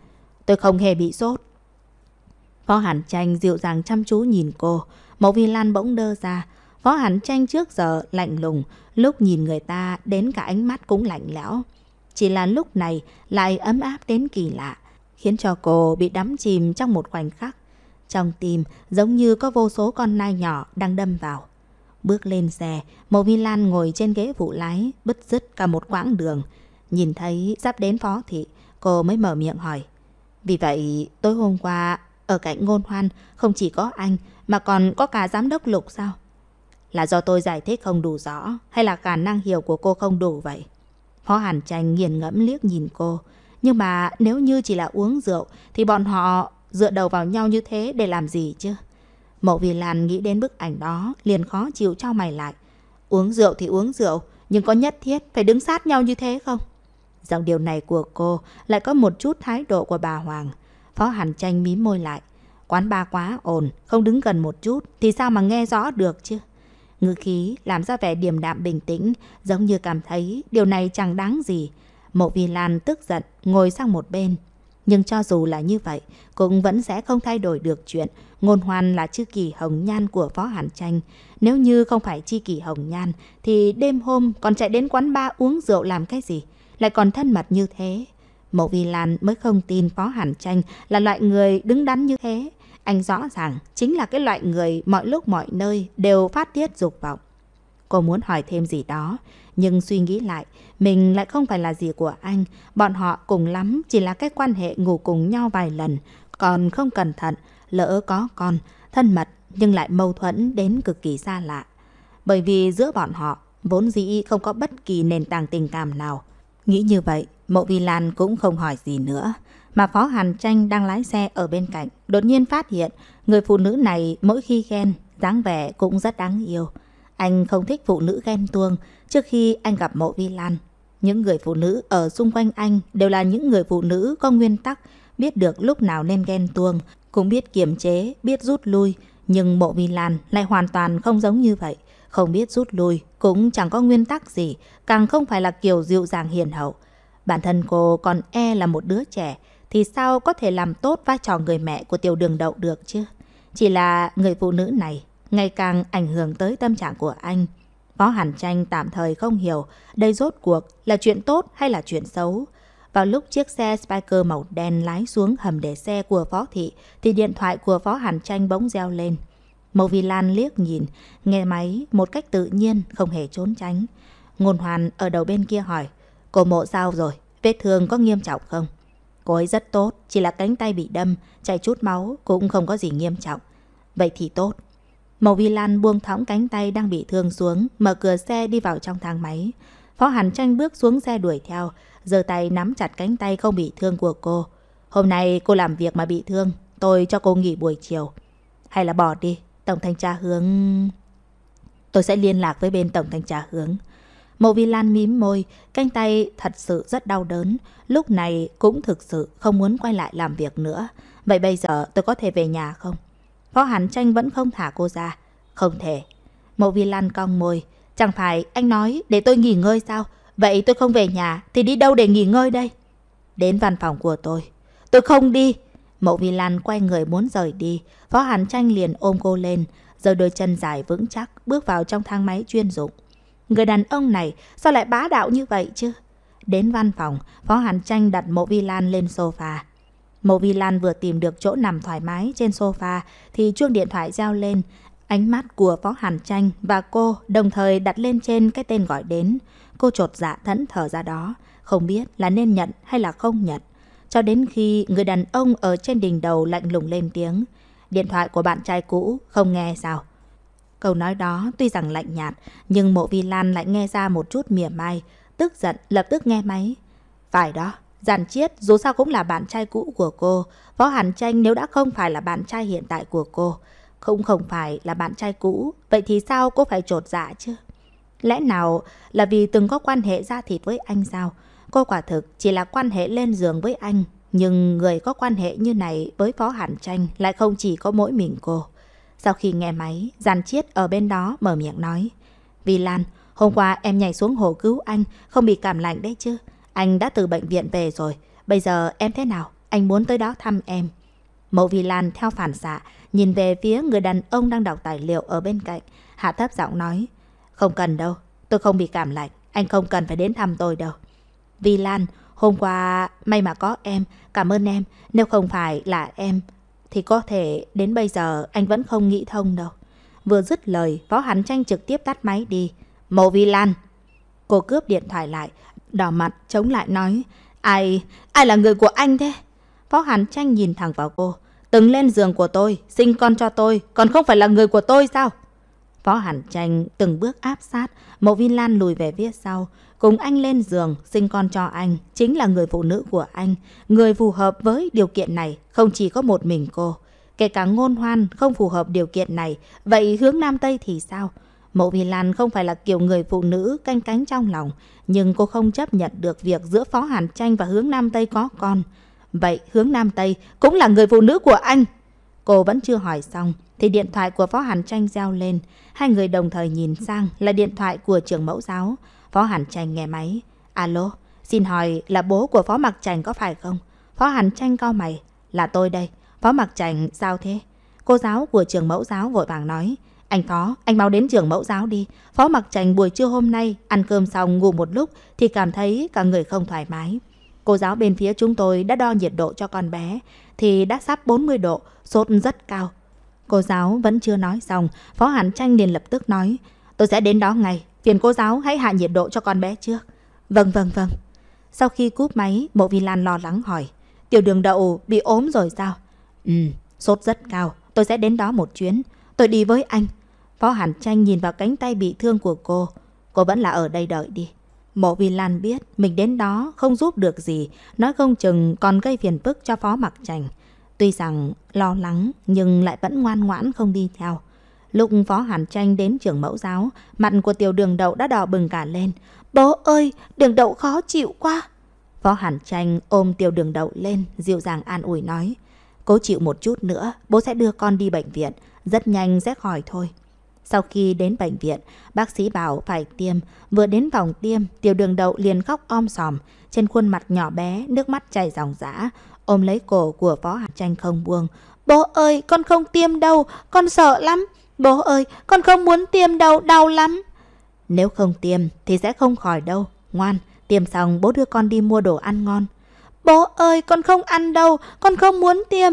tôi không hề bị sốt. võ Hàn Tranh dịu dàng chăm chú nhìn cô, Mộ Vi Lan bỗng đơ ra, Phó Hàn Tranh trước giờ lạnh lùng, lúc nhìn người ta đến cả ánh mắt cũng lạnh lẽo. Chỉ là lúc này lại ấm áp đến kỳ lạ, khiến cho cô bị đắm chìm trong một khoảnh khắc. Trong tim giống như có vô số con nai nhỏ đang đâm vào. Bước lên xe, Mộ Vi Lan ngồi trên ghế phụ lái, bứt rứt cả một quãng đường. Nhìn thấy sắp đến phó thị, cô mới mở miệng hỏi. Vì vậy, tối hôm qua, ở cạnh ngôn hoan, không chỉ có anh, mà còn có cả giám đốc lục sao? Là do tôi giải thích không đủ rõ hay là khả năng hiểu của cô không đủ vậy? Phó Hàn Tranh nghiền ngẫm liếc nhìn cô. Nhưng mà nếu như chỉ là uống rượu thì bọn họ dựa đầu vào nhau như thế để làm gì chứ? Mộ Vì Lan nghĩ đến bức ảnh đó liền khó chịu cho mày lại. Uống rượu thì uống rượu nhưng có nhất thiết phải đứng sát nhau như thế không? Giọng điều này của cô lại có một chút thái độ của bà Hoàng. Phó Hàn Tranh mím môi lại. Quán ba quá ồn, không đứng gần một chút thì sao mà nghe rõ được chứ? ngữ khí làm ra vẻ điềm đạm bình tĩnh, giống như cảm thấy điều này chẳng đáng gì. Mộ Vi Lan tức giận, ngồi sang một bên. Nhưng cho dù là như vậy, cũng vẫn sẽ không thay đổi được chuyện. Ngôn hoan là chư kỳ hồng nhan của Phó Hàn Tranh. Nếu như không phải chi kỳ hồng nhan, thì đêm hôm còn chạy đến quán bar uống rượu làm cái gì? Lại còn thân mật như thế. Mộ Vi Lan mới không tin Phó Hàn Tranh là loại người đứng đắn như thế. Anh rõ ràng chính là cái loại người mọi lúc mọi nơi đều phát tiết dục vọng. Cô muốn hỏi thêm gì đó, nhưng suy nghĩ lại, mình lại không phải là gì của anh. Bọn họ cùng lắm chỉ là cái quan hệ ngủ cùng nhau vài lần, còn không cẩn thận, lỡ có con, thân mật nhưng lại mâu thuẫn đến cực kỳ xa lạ. Bởi vì giữa bọn họ vốn dĩ không có bất kỳ nền tảng tình cảm nào. Nghĩ như vậy, Mộ Vi Lan cũng không hỏi gì nữa mà Phó Hàn Tranh đang lái xe ở bên cạnh, đột nhiên phát hiện người phụ nữ này mỗi khi ghen, dáng vẻ cũng rất đáng yêu. Anh không thích phụ nữ ghen tuông trước khi anh gặp mộ vi lan. Những người phụ nữ ở xung quanh anh đều là những người phụ nữ có nguyên tắc, biết được lúc nào nên ghen tuông, cũng biết kiềm chế, biết rút lui. Nhưng mộ vi lan lại hoàn toàn không giống như vậy. Không biết rút lui, cũng chẳng có nguyên tắc gì, càng không phải là kiểu dịu dàng hiền hậu. Bản thân cô còn e là một đứa trẻ, thì sao có thể làm tốt vai trò người mẹ của tiểu đường đậu được chứ? Chỉ là người phụ nữ này ngày càng ảnh hưởng tới tâm trạng của anh. Phó Hàn Tranh tạm thời không hiểu đây rốt cuộc là chuyện tốt hay là chuyện xấu. Vào lúc chiếc xe Spiker màu đen lái xuống hầm để xe của Phó Thị thì điện thoại của Phó Hàn Tranh bỗng reo lên. Mâu Vi Lan liếc nhìn, nghe máy một cách tự nhiên không hề trốn tránh. Ngôn Hoàn ở đầu bên kia hỏi, cổ mộ sao rồi, vết thương có nghiêm trọng không? Cô ấy rất tốt, chỉ là cánh tay bị đâm, chảy chút máu cũng không có gì nghiêm trọng. Vậy thì tốt. Màu Vi Lan buông thõng cánh tay đang bị thương xuống, mở cửa xe đi vào trong thang máy. Phó Hàn Tranh bước xuống xe đuổi theo, giơ tay nắm chặt cánh tay không bị thương của cô. Hôm nay cô làm việc mà bị thương, tôi cho cô nghỉ buổi chiều. Hay là bỏ đi, Tổng Thanh tra Hướng... Tôi sẽ liên lạc với bên Tổng Thanh tra Hướng. Mộ Vi Lan mím môi, cánh tay thật sự rất đau đớn, lúc này cũng thực sự không muốn quay lại làm việc nữa. Vậy bây giờ tôi có thể về nhà không? Phó Hàn Tranh vẫn không thả cô ra. Không thể. Mộ Vi Lan cong môi, chẳng phải anh nói để tôi nghỉ ngơi sao? Vậy tôi không về nhà thì đi đâu để nghỉ ngơi đây? Đến văn phòng của tôi. Tôi không đi. Mộ Vi Lan quay người muốn rời đi, Phó Hàn Tranh liền ôm cô lên, rồi đôi chân dài vững chắc bước vào trong thang máy chuyên dụng người đàn ông này sao lại bá đạo như vậy chứ? Đến văn phòng, Phó Hàn Tranh đặt mộ vi lan lên sofa. Mộ vi lan vừa tìm được chỗ nằm thoải mái trên sofa thì chuông điện thoại reo lên. Ánh mắt của Phó Hàn Tranh và cô đồng thời đặt lên trên cái tên gọi đến. Cô trột dạ thẫn thờ ra đó, không biết là nên nhận hay là không nhận. Cho đến khi người đàn ông ở trên đỉnh đầu lạnh lùng lên tiếng. Điện thoại của bạn trai cũ không nghe sao? Câu nói đó tuy rằng lạnh nhạt, nhưng mộ vi Lan lại nghe ra một chút mỉa mai, tức giận lập tức nghe máy. Phải đó, Giàn Chiết dù sao cũng là bạn trai cũ của cô, Võ Hàn Tranh nếu đã không phải là bạn trai hiện tại của cô, không không phải là bạn trai cũ, vậy thì sao cô phải trột dạ chứ? Lẽ nào là vì từng có quan hệ ra thịt với anh sao? Cô quả thực chỉ là quan hệ lên giường với anh, nhưng người có quan hệ như này với Phó Hàn Tranh lại không chỉ có mỗi mình cô. Sau khi nghe máy, Giàn Chiết ở bên đó mở miệng nói. Vì Lan, hôm qua em nhảy xuống hồ cứu anh, không bị cảm lạnh đấy chứ. Anh đã từ bệnh viện về rồi, bây giờ em thế nào? Anh muốn tới đó thăm em. Mộ Vi Lan theo phản xạ, nhìn về phía người đàn ông đang đọc tài liệu ở bên cạnh. Hạ thấp giọng nói, không cần đâu, tôi không bị cảm lạnh, anh không cần phải đến thăm tôi đâu. Vi Lan, hôm qua may mà có em, cảm ơn em, nếu không phải là em, thì có thể đến bây giờ anh vẫn không nghĩ thông đâu. Vừa dứt lời, phó Hán Tranh trực tiếp tắt máy đi. Mộ Vi Lan! Cô cướp điện thoại lại, đỏ mặt, chống lại nói. Ai, ai là người của anh thế? Phó Hán Tranh nhìn thẳng vào cô. Từng lên giường của tôi, sinh con cho tôi, còn không phải là người của tôi sao? Phó Hàn Tranh từng bước áp sát, Mộ Vi Lan lùi về phía sau, cùng anh lên giường, sinh con cho anh, chính là người phụ nữ của anh. Người phù hợp với điều kiện này không chỉ có một mình cô. Kể cả ngôn hoan không phù hợp điều kiện này, vậy hướng Nam Tây thì sao? Mộ Vi Lan không phải là kiểu người phụ nữ canh cánh trong lòng, nhưng cô không chấp nhận được việc giữa Phó Hàn Tranh và hướng Nam Tây có con. Vậy hướng Nam Tây cũng là người phụ nữ của anh. Cô vẫn chưa hỏi xong, thì điện thoại của Phó Hàn Tranh reo lên. Hai người đồng thời nhìn sang là điện thoại của trưởng mẫu giáo. Phó Hàn Tranh nghe máy. Alo, xin hỏi là bố của Phó Mặc Trành có phải không? Phó Hàn Tranh cao mày. Là tôi đây. Phó Mặc Trành sao thế? Cô giáo của trường mẫu giáo vội vàng nói. Anh Phó, anh mau đến trường mẫu giáo đi. Phó Mặc Trành buổi trưa hôm nay ăn cơm xong ngủ một lúc thì cảm thấy cả người không thoải mái. Cô giáo bên phía chúng tôi đã đo nhiệt độ cho con bé thì đã sắp 40 độ, sốt rất cao. Cô giáo vẫn chưa nói xong, Phó Hàn Tranh liền lập tức nói, tôi sẽ đến đó ngay, Phiền cô giáo hãy hạ nhiệt độ cho con bé trước. Vâng vâng vâng. Sau khi cúp máy, Mộ Vi Lan lo lắng hỏi. Tiểu đường đậu bị ốm rồi sao? Ừ, sốt rất cao. Tôi sẽ đến đó một chuyến. Tôi đi với anh. Phó Hàn Tranh nhìn vào cánh tay bị thương của cô. Cô vẫn là ở đây đợi đi. Mộ Vi Lan biết mình đến đó không giúp được gì. Nói không chừng còn gây phiền phức cho Phó Mặc Tranh. Tuy rằng lo lắng nhưng lại vẫn ngoan ngoãn không đi theo. Lúc Phó Hàn Tranh đến trường mẫu giáo, mặt của tiểu đường đậu đã đỏ bừng cả lên. Bố ơi, đường đậu khó chịu quá. Phó Hàn Tranh ôm tiểu đường đậu lên, dịu dàng an ủi nói. Cố chịu một chút nữa, bố sẽ đưa con đi bệnh viện, rất nhanh sẽ khỏi thôi. Sau khi đến bệnh viện, bác sĩ bảo phải tiêm. Vừa đến vòng tiêm, tiểu đường đậu liền khóc om sòm. Trên khuôn mặt nhỏ bé, nước mắt chảy ròng rã. Ôm lấy cổ của Phó Hàn Tranh không buông. Bố ơi, con không tiêm đâu, con sợ lắm. Bố ơi, con không muốn tiêm đâu, đau lắm. Nếu không tiêm thì sẽ không khỏi đâu. Ngoan, tiêm xong bố đưa con đi mua đồ ăn ngon. Bố ơi, con không ăn đâu, con không muốn tiêm.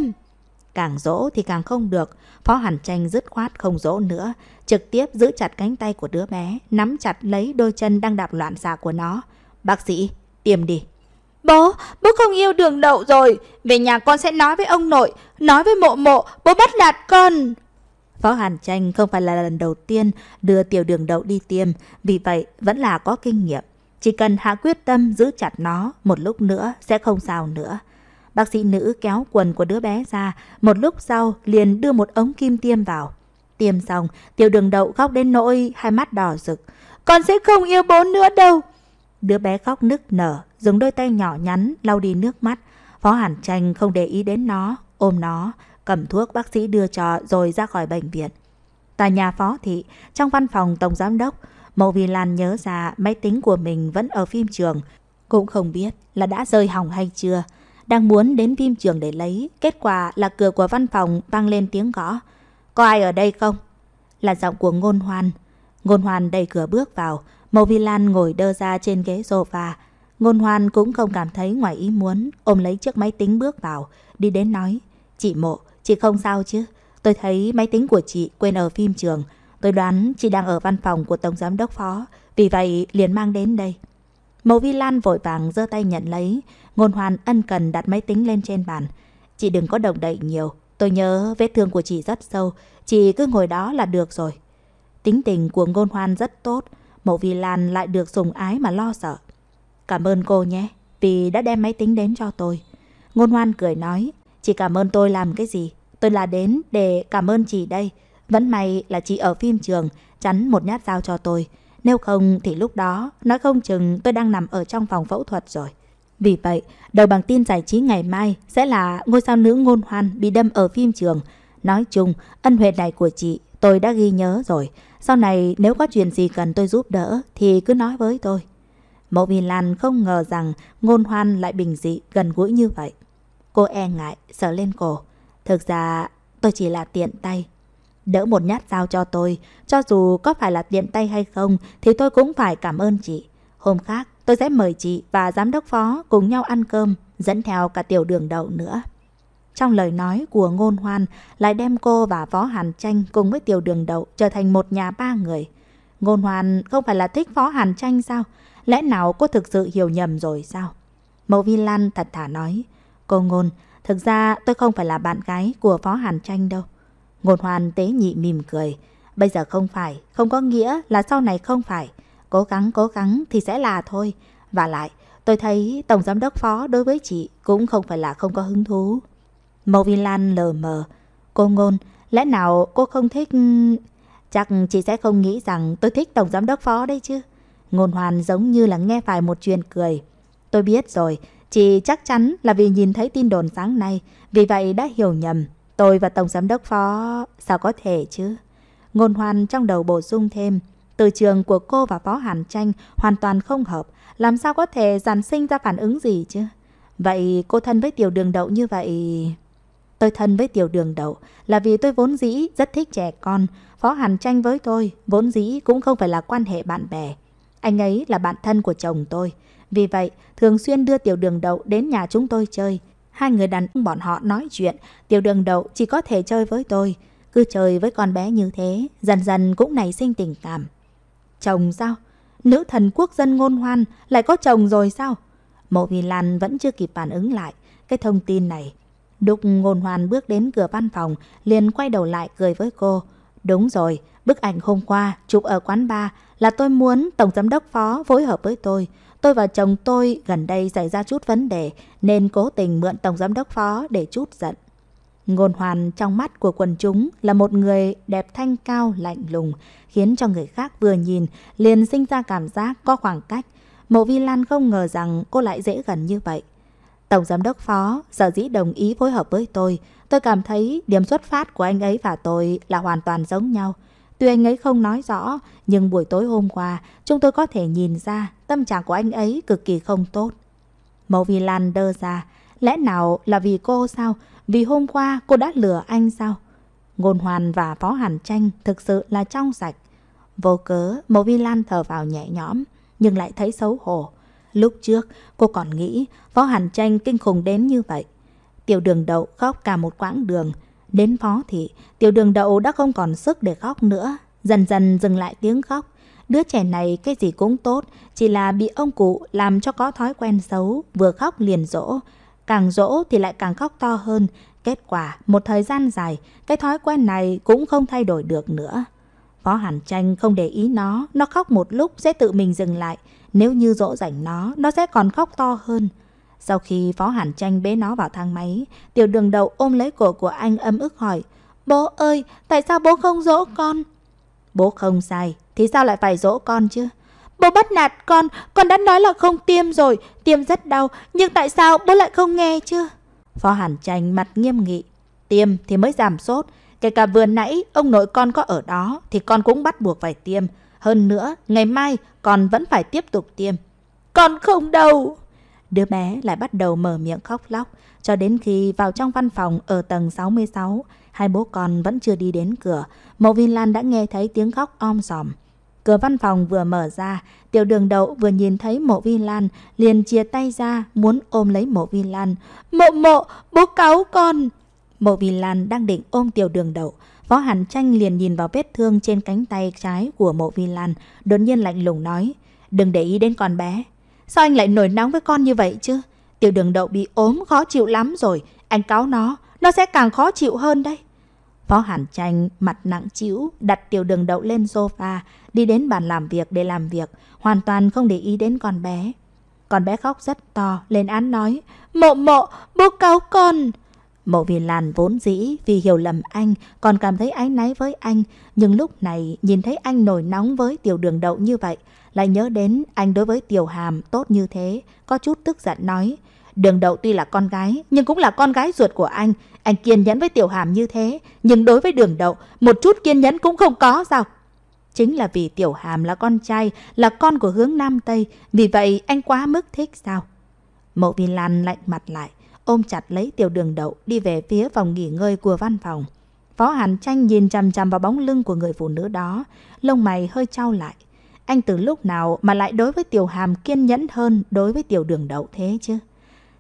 Càng dỗ thì càng không được. Phó Hàn Tranh dứt khoát không dỗ nữa. Trực tiếp giữ chặt cánh tay của đứa bé, nắm chặt lấy đôi chân đang đạp loạn xạ của nó. Bác sĩ, tiêm đi. Bố, bố không yêu đường đậu rồi. Về nhà con sẽ nói với ông nội, nói với mộ mộ, bố bắt đạt con. Phó Hàn Tranh không phải là lần đầu tiên đưa tiểu đường đậu đi tiêm, vì vậy vẫn là có kinh nghiệm. Chỉ cần hạ quyết tâm giữ chặt nó, một lúc nữa sẽ không sao nữa. Bác sĩ nữ kéo quần của đứa bé ra, một lúc sau liền đưa một ống kim tiêm vào. Tiêm xong, tiểu đường đậu khóc đến nỗi hai mắt đỏ rực. Con sẽ không yêu bố nữa đâu. Đứa bé khóc nức nở, dùng đôi tay nhỏ nhắn lau đi nước mắt. Phó Hàn Tranh không để ý đến nó, ôm nó, cầm thuốc bác sĩ đưa cho rồi ra khỏi bệnh viện. Tại nhà phó thị, trong văn phòng tổng giám đốc, Mậu Vì Lan nhớ ra máy tính của mình vẫn ở phim trường, cũng không biết là đã rơi hỏng hay chưa. Đang muốn đến phim trường để lấy, kết quả là cửa của văn phòng vang lên tiếng gõ. Có ai ở đây không? Là giọng của Ngôn Hoan. Ngôn Hoan đẩy cửa bước vào, Mậu Vi Lan ngồi đơ ra trên ghế sofa. Ngôn Hoan cũng không cảm thấy ngoài ý muốn, ôm lấy chiếc máy tính bước vào, đi đến nói. Chị Mộ, Chị không sao chứ? Tôi thấy máy tính của chị quên ở phim trường. Tôi đoán chị đang ở văn phòng của Tổng Giám Đốc Phó. Vì vậy liền mang đến đây. Mộ Vi Lan vội vàng giơ tay nhận lấy. Ngôn hoàn ân cần đặt máy tính lên trên bàn. Chị đừng có động đậy nhiều. Tôi nhớ vết thương của chị rất sâu. Chị cứ ngồi đó là được rồi. Tính tình của ngôn hoan rất tốt. Mộ Vi Lan lại được sùng ái mà lo sợ. Cảm ơn cô nhé. Vì đã đem máy tính đến cho tôi. Ngôn hoan cười nói. Chị cảm ơn tôi làm cái gì? Tôi là đến để cảm ơn chị đây. Vẫn may là chị ở phim trường, chắn một nhát dao cho tôi. Nếu không thì lúc đó, nói không chừng tôi đang nằm ở trong phòng phẫu thuật rồi. Vì vậy, đầu bằng tin giải trí ngày mai sẽ là ngôi sao nữ ngôn hoan bị đâm ở phim trường. Nói chung, ân huệ này của chị tôi đã ghi nhớ rồi. Sau này nếu có chuyện gì cần tôi giúp đỡ thì cứ nói với tôi. Mộ Vì Lan không ngờ rằng ngôn hoan lại bình dị gần gũi như vậy cô e ngại, sợ lên cổ. Thực ra tôi chỉ là tiện tay. Đỡ một nhát dao cho tôi, cho dù có phải là tiện tay hay không thì tôi cũng phải cảm ơn chị. Hôm khác tôi sẽ mời chị và giám đốc phó cùng nhau ăn cơm, dẫn theo cả tiểu đường đậu nữa. Trong lời nói của ngôn hoan lại đem cô và Phó Hàn Tranh cùng với tiểu đường đậu trở thành một nhà ba người. Ngôn hoan không phải là thích Phó Hàn Tranh sao? Lẽ nào cô thực sự hiểu nhầm rồi sao? Mậu Vi Lan thật thà nói. Cô Ngôn, thực ra tôi không phải là bạn gái của Phó Hàn Tranh đâu. Ngôn hoàn tế nhị mỉm cười. Bây giờ không phải, không có nghĩa là sau này không phải. Cố gắng, cố gắng thì sẽ là thôi. Và lại, tôi thấy Tổng Giám đốc Phó đối với chị cũng không phải là không có hứng thú. Mâu Vi Lan lờ mờ. Cô Ngôn, lẽ nào cô không thích... Chắc chị sẽ không nghĩ rằng tôi thích Tổng Giám đốc Phó đấy chứ. Ngôn hoàn giống như là nghe phải một chuyện cười. Tôi biết rồi, Chị chắc chắn là vì nhìn thấy tin đồn sáng nay, vì vậy đã hiểu nhầm. Tôi và Tổng Giám Đốc Phó... Sao có thể chứ? Ngôn hoan trong đầu bổ sung thêm. Từ trường của cô và Phó Hàn Tranh hoàn toàn không hợp. Làm sao có thể giàn sinh ra phản ứng gì chứ? Vậy cô thân với tiểu đường đậu như vậy... Tôi thân với tiểu đường đậu là vì tôi vốn dĩ rất thích trẻ con. Phó Hàn Tranh với tôi vốn dĩ cũng không phải là quan hệ bạn bè. Anh ấy là bạn thân của chồng tôi. Vì vậy, thường xuyên đưa tiểu đường đậu đến nhà chúng tôi chơi. Hai người đàn ông bọn họ nói chuyện, tiểu đường đậu chỉ có thể chơi với tôi. Cứ chơi với con bé như thế, dần dần cũng nảy sinh tình cảm. Chồng sao? Nữ thần quốc dân ngôn hoan lại có chồng rồi sao? Mộ Vì Lan vẫn chưa kịp phản ứng lại cái thông tin này. Đục ngôn hoan bước đến cửa văn phòng, liền quay đầu lại cười với cô. Đúng rồi, bức ảnh hôm qua chụp ở quán bar là tôi muốn tổng giám đốc phó phối hợp với tôi. Tôi và chồng tôi gần đây xảy ra chút vấn đề nên cố tình mượn Tổng Giám đốc Phó để chút giận. Ngôn hoàn trong mắt của quần chúng là một người đẹp thanh cao lạnh lùng, khiến cho người khác vừa nhìn liền sinh ra cảm giác có khoảng cách. Mộ Vi Lan không ngờ rằng cô lại dễ gần như vậy. Tổng giám đốc phó, sở dĩ đồng ý phối hợp với tôi, tôi cảm thấy điểm xuất phát của anh ấy và tôi là hoàn toàn giống nhau. Tuy anh ấy không nói rõ, nhưng buổi tối hôm qua chúng tôi có thể nhìn ra tâm trạng của anh ấy cực kỳ không tốt. Mẫu Vi Lan đơ ra, lẽ nào là vì cô sao? Vì hôm qua cô đã lừa anh sao? Ngôn Hoàn và Phó Hàn Tranh thực sự là trong sạch. Vô cớ, Mẫu Vi Lan thở vào nhẹ nhõm, nhưng lại thấy xấu hổ. Lúc trước, cô còn nghĩ Phó Hàn Tranh kinh khủng đến như vậy. Tiểu đường đậu khóc cả một quãng đường, Đến phó thị, tiểu đường đậu đã không còn sức để khóc nữa, dần dần dừng lại tiếng khóc. Đứa trẻ này cái gì cũng tốt, chỉ là bị ông cụ làm cho có thói quen xấu, vừa khóc liền dỗ. Càng dỗ thì lại càng khóc to hơn, kết quả một thời gian dài, cái thói quen này cũng không thay đổi được nữa. Phó Hàn Tranh không để ý nó, nó khóc một lúc sẽ tự mình dừng lại. Nếu như dỗ dành nó, nó sẽ còn khóc to hơn. Sau khi Phó Hàn Tranh bế nó vào thang máy, tiểu đường đầu ôm lấy cổ của anh âm ức hỏi, Bố ơi, tại sao bố không dỗ con? Bố không sai, thì sao lại phải dỗ con chứ? Bố bắt nạt con, con đã nói là không tiêm rồi, tiêm rất đau, nhưng tại sao bố lại không nghe chứ? Phó Hàn Tranh mặt nghiêm nghị, tiêm thì mới giảm sốt, kể cả vừa nãy ông nội con có ở đó thì con cũng bắt buộc phải tiêm. Hơn nữa, ngày mai con vẫn phải tiếp tục tiêm. Con không đâu! Đứa bé lại bắt đầu mở miệng khóc lóc cho đến khi vào trong văn phòng ở tầng 66, hai bố con vẫn chưa đi đến cửa, Mộ Vinh Lan đã nghe thấy tiếng khóc om sòm. Cửa văn phòng vừa mở ra, tiểu đường đậu vừa nhìn thấy mộ vi lan, liền chia tay ra, muốn ôm lấy mộ vi lan. Mộ mộ, bố cáo con! Mộ vi lan đang định ôm tiểu đường đậu. Phó Hàn Tranh liền nhìn vào vết thương trên cánh tay trái của mộ vi lan, đột nhiên lạnh lùng nói. Đừng để ý đến con bé, Sao anh lại nổi nóng với con như vậy chứ? Tiểu đường đậu bị ốm khó chịu lắm rồi. Anh cáo nó, nó sẽ càng khó chịu hơn đấy. Phó Hàn Tranh mặt nặng chịu đặt tiểu đường đậu lên sofa, đi đến bàn làm việc để làm việc, hoàn toàn không để ý đến con bé. Con bé khóc rất to, lên án nói, mộ mộ, bố cáo con. Mộ vì làn vốn dĩ vì hiểu lầm anh, còn cảm thấy áy náy với anh, nhưng lúc này nhìn thấy anh nổi nóng với tiểu đường đậu như vậy, lại nhớ đến anh đối với Tiểu Hàm tốt như thế, có chút tức giận nói. Đường đậu tuy là con gái, nhưng cũng là con gái ruột của anh. Anh kiên nhẫn với Tiểu Hàm như thế, nhưng đối với đường đậu, một chút kiên nhẫn cũng không có sao? Chính là vì Tiểu Hàm là con trai, là con của hướng Nam Tây, vì vậy anh quá mức thích sao? Mộ Vi Lan lạnh mặt lại, ôm chặt lấy Tiểu Đường Đậu đi về phía phòng nghỉ ngơi của văn phòng. Phó Hàn Tranh nhìn chằm chằm vào bóng lưng của người phụ nữ đó, lông mày hơi trao lại. Anh từ lúc nào mà lại đối với Tiểu Hàm kiên nhẫn hơn đối với Tiểu Đường Đậu thế chứ?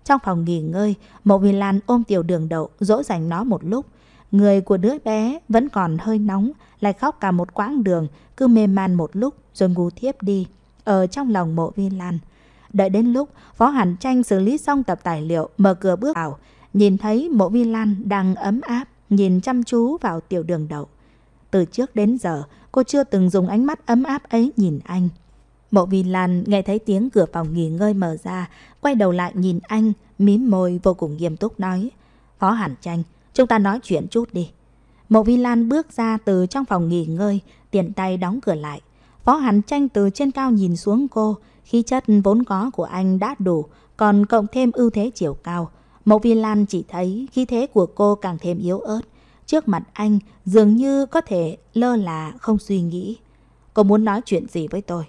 Trong phòng nghỉ ngơi, Mộ Vì Lan ôm Tiểu Đường Đậu dỗ dành nó một lúc. Người của đứa bé vẫn còn hơi nóng, lại khóc cả một quãng đường, cứ mê man một lúc rồi ngủ thiếp đi, ở trong lòng Mộ Vi Lan. Đợi đến lúc Phó Hàn Tranh xử lý xong tập tài liệu, mở cửa bước vào, nhìn thấy Mộ Vi Lan đang ấm áp, nhìn chăm chú vào Tiểu Đường Đậu. Từ trước đến giờ, cô chưa từng dùng ánh mắt ấm áp ấy nhìn anh. Mộ Vi Lan nghe thấy tiếng cửa phòng nghỉ ngơi mở ra, quay đầu lại nhìn anh, mím môi vô cùng nghiêm túc nói. Phó Hàn Tranh, chúng ta nói chuyện chút đi. Mộ Vi Lan bước ra từ trong phòng nghỉ ngơi, tiện tay đóng cửa lại. Phó Hàn Tranh từ trên cao nhìn xuống cô, khí chất vốn có của anh đã đủ, còn cộng thêm ưu thế chiều cao. Mộ Vi Lan chỉ thấy khí thế của cô càng thêm yếu ớt, trước mặt anh dường như có thể lơ là không suy nghĩ. Cô muốn nói chuyện gì với tôi?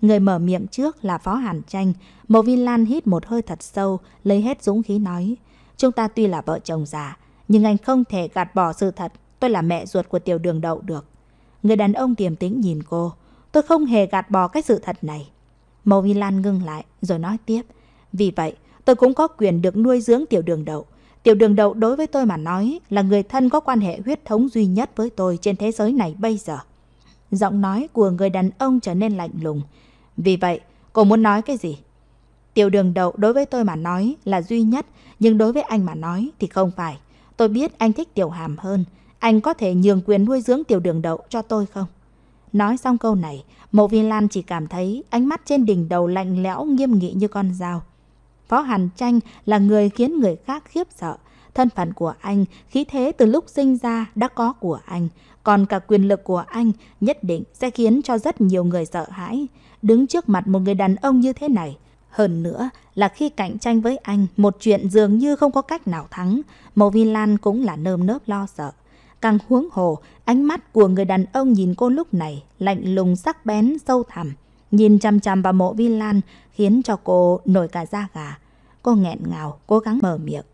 Người mở miệng trước là Phó Hàn Tranh. Mộ Vi Lan hít một hơi thật sâu, lấy hết dũng khí nói. Chúng ta tuy là vợ chồng già, nhưng anh không thể gạt bỏ sự thật. Tôi là mẹ ruột của tiểu đường đậu được. Người đàn ông tiềm tĩnh nhìn cô. Tôi không hề gạt bỏ cái sự thật này. Mộ Vi Lan ngưng lại rồi nói tiếp. Vì vậy, tôi cũng có quyền được nuôi dưỡng tiểu đường đậu. Tiểu đường đậu đối với tôi mà nói là người thân có quan hệ huyết thống duy nhất với tôi trên thế giới này bây giờ. Giọng nói của người đàn ông trở nên lạnh lùng. Vì vậy, cô muốn nói cái gì? Tiểu đường đậu đối với tôi mà nói là duy nhất, nhưng đối với anh mà nói thì không phải. Tôi biết anh thích tiểu hàm hơn. Anh có thể nhường quyền nuôi dưỡng tiểu đường đậu cho tôi không? Nói xong câu này, Mộ Vi Lan chỉ cảm thấy ánh mắt trên đỉnh đầu lạnh lẽo nghiêm nghị như con dao. Phó Hàn Tranh là người khiến người khác khiếp sợ. Thân phận của anh, khí thế từ lúc sinh ra đã có của anh. Còn cả quyền lực của anh nhất định sẽ khiến cho rất nhiều người sợ hãi. Đứng trước mặt một người đàn ông như thế này, hơn nữa là khi cạnh tranh với anh, một chuyện dường như không có cách nào thắng. Mộ Vi Lan cũng là nơm nớp lo sợ. Càng huống hồ, ánh mắt của người đàn ông nhìn cô lúc này, lạnh lùng sắc bén, sâu thẳm. Nhìn chằm chằm vào mộ Vi Lan khiến cho cô nổi cả da gà. Cô nghẹn ngào, cố gắng mở miệng.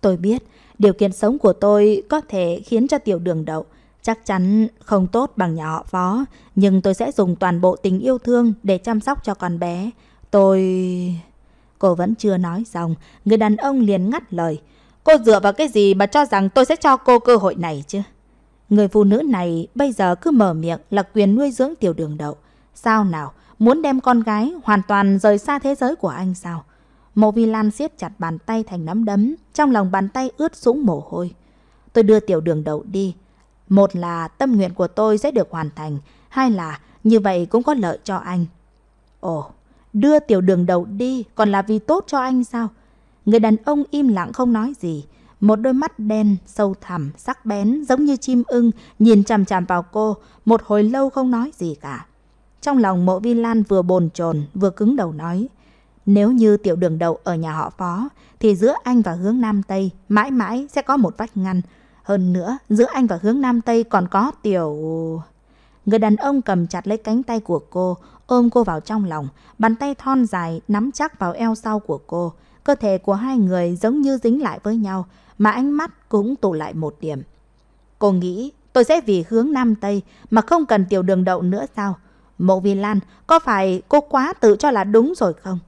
Tôi biết, điều kiện sống của tôi có thể khiến cho tiểu đường đậu. Chắc chắn không tốt bằng nhà họ phó, nhưng tôi sẽ dùng toàn bộ tình yêu thương để chăm sóc cho con bé. Tôi... Cô vẫn chưa nói xong, người đàn ông liền ngắt lời. Cô dựa vào cái gì mà cho rằng tôi sẽ cho cô cơ hội này chứ? Người phụ nữ này bây giờ cứ mở miệng là quyền nuôi dưỡng tiểu đường đậu. Sao nào? muốn đem con gái hoàn toàn rời xa thế giới của anh sao? Mộ Vi Lan siết chặt bàn tay thành nắm đấm, trong lòng bàn tay ướt sũng mồ hôi. Tôi đưa tiểu đường đầu đi. Một là tâm nguyện của tôi sẽ được hoàn thành, hai là như vậy cũng có lợi cho anh. Ồ, đưa tiểu đường đầu đi còn là vì tốt cho anh sao? Người đàn ông im lặng không nói gì. Một đôi mắt đen, sâu thẳm, sắc bén giống như chim ưng nhìn chằm chằm vào cô, một hồi lâu không nói gì cả. Trong lòng mộ vi lan vừa bồn chồn vừa cứng đầu nói. Nếu như tiểu đường đầu ở nhà họ phó, thì giữa anh và hướng Nam Tây mãi mãi sẽ có một vách ngăn. Hơn nữa, giữa anh và hướng Nam Tây còn có tiểu... Người đàn ông cầm chặt lấy cánh tay của cô, ôm cô vào trong lòng, bàn tay thon dài nắm chắc vào eo sau của cô. Cơ thể của hai người giống như dính lại với nhau, mà ánh mắt cũng tụ lại một điểm. Cô nghĩ tôi sẽ vì hướng Nam Tây mà không cần tiểu đường đậu nữa sao? Mộ Vi Lan, có phải cô quá tự cho là đúng rồi không?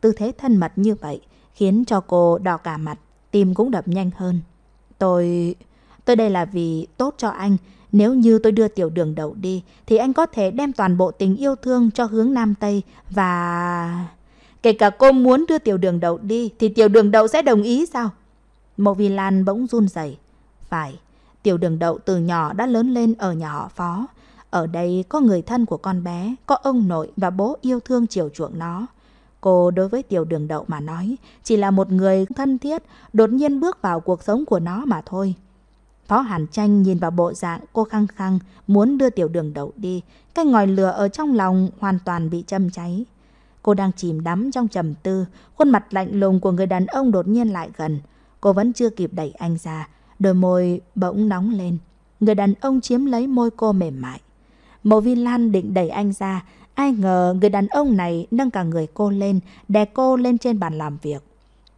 Tư thế thân mật như vậy khiến cho cô đỏ cả mặt, tim cũng đập nhanh hơn. Tôi... tôi đây là vì tốt cho anh. Nếu như tôi đưa tiểu đường đầu đi, thì anh có thể đem toàn bộ tình yêu thương cho hướng Nam Tây và... Kể cả cô muốn đưa tiểu đường đậu đi thì tiểu đường đậu sẽ đồng ý sao? Mộ Vi Lan bỗng run rẩy. Phải, tiểu đường đậu từ nhỏ đã lớn lên ở nhà họ phó. Ở đây có người thân của con bé, có ông nội và bố yêu thương chiều chuộng nó. Cô đối với tiểu đường đậu mà nói, chỉ là một người thân thiết, đột nhiên bước vào cuộc sống của nó mà thôi. Phó Hàn Tranh nhìn vào bộ dạng cô khăng khăng muốn đưa tiểu đường đậu đi, cái ngòi lửa ở trong lòng hoàn toàn bị châm cháy. Cô đang chìm đắm trong trầm tư, khuôn mặt lạnh lùng của người đàn ông đột nhiên lại gần. Cô vẫn chưa kịp đẩy anh ra, đôi môi bỗng nóng lên. Người đàn ông chiếm lấy môi cô mềm mại. Mộ Vi Lan định đẩy anh ra, ai ngờ người đàn ông này nâng cả người cô lên, đè cô lên trên bàn làm việc.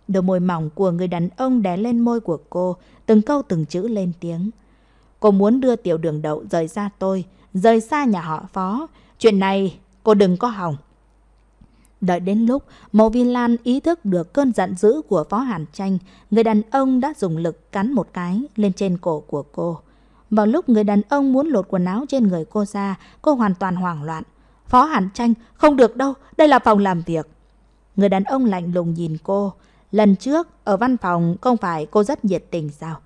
Đôi môi mỏng của người đàn ông đè lên môi của cô, từng câu từng chữ lên tiếng. Cô muốn đưa tiểu đường đậu rời ra tôi, rời xa nhà họ phó. Chuyện này cô đừng có hỏng. Đợi đến lúc Mộ Vi Lan ý thức được cơn giận dữ của Phó Hàn Tranh, người đàn ông đã dùng lực cắn một cái lên trên cổ của cô. Vào lúc người đàn ông muốn lột quần áo trên người cô ra, cô hoàn toàn hoảng loạn. Phó Hàn Tranh, không được đâu, đây là phòng làm việc. Người đàn ông lạnh lùng nhìn cô. Lần trước, ở văn phòng không phải cô rất nhiệt tình sao?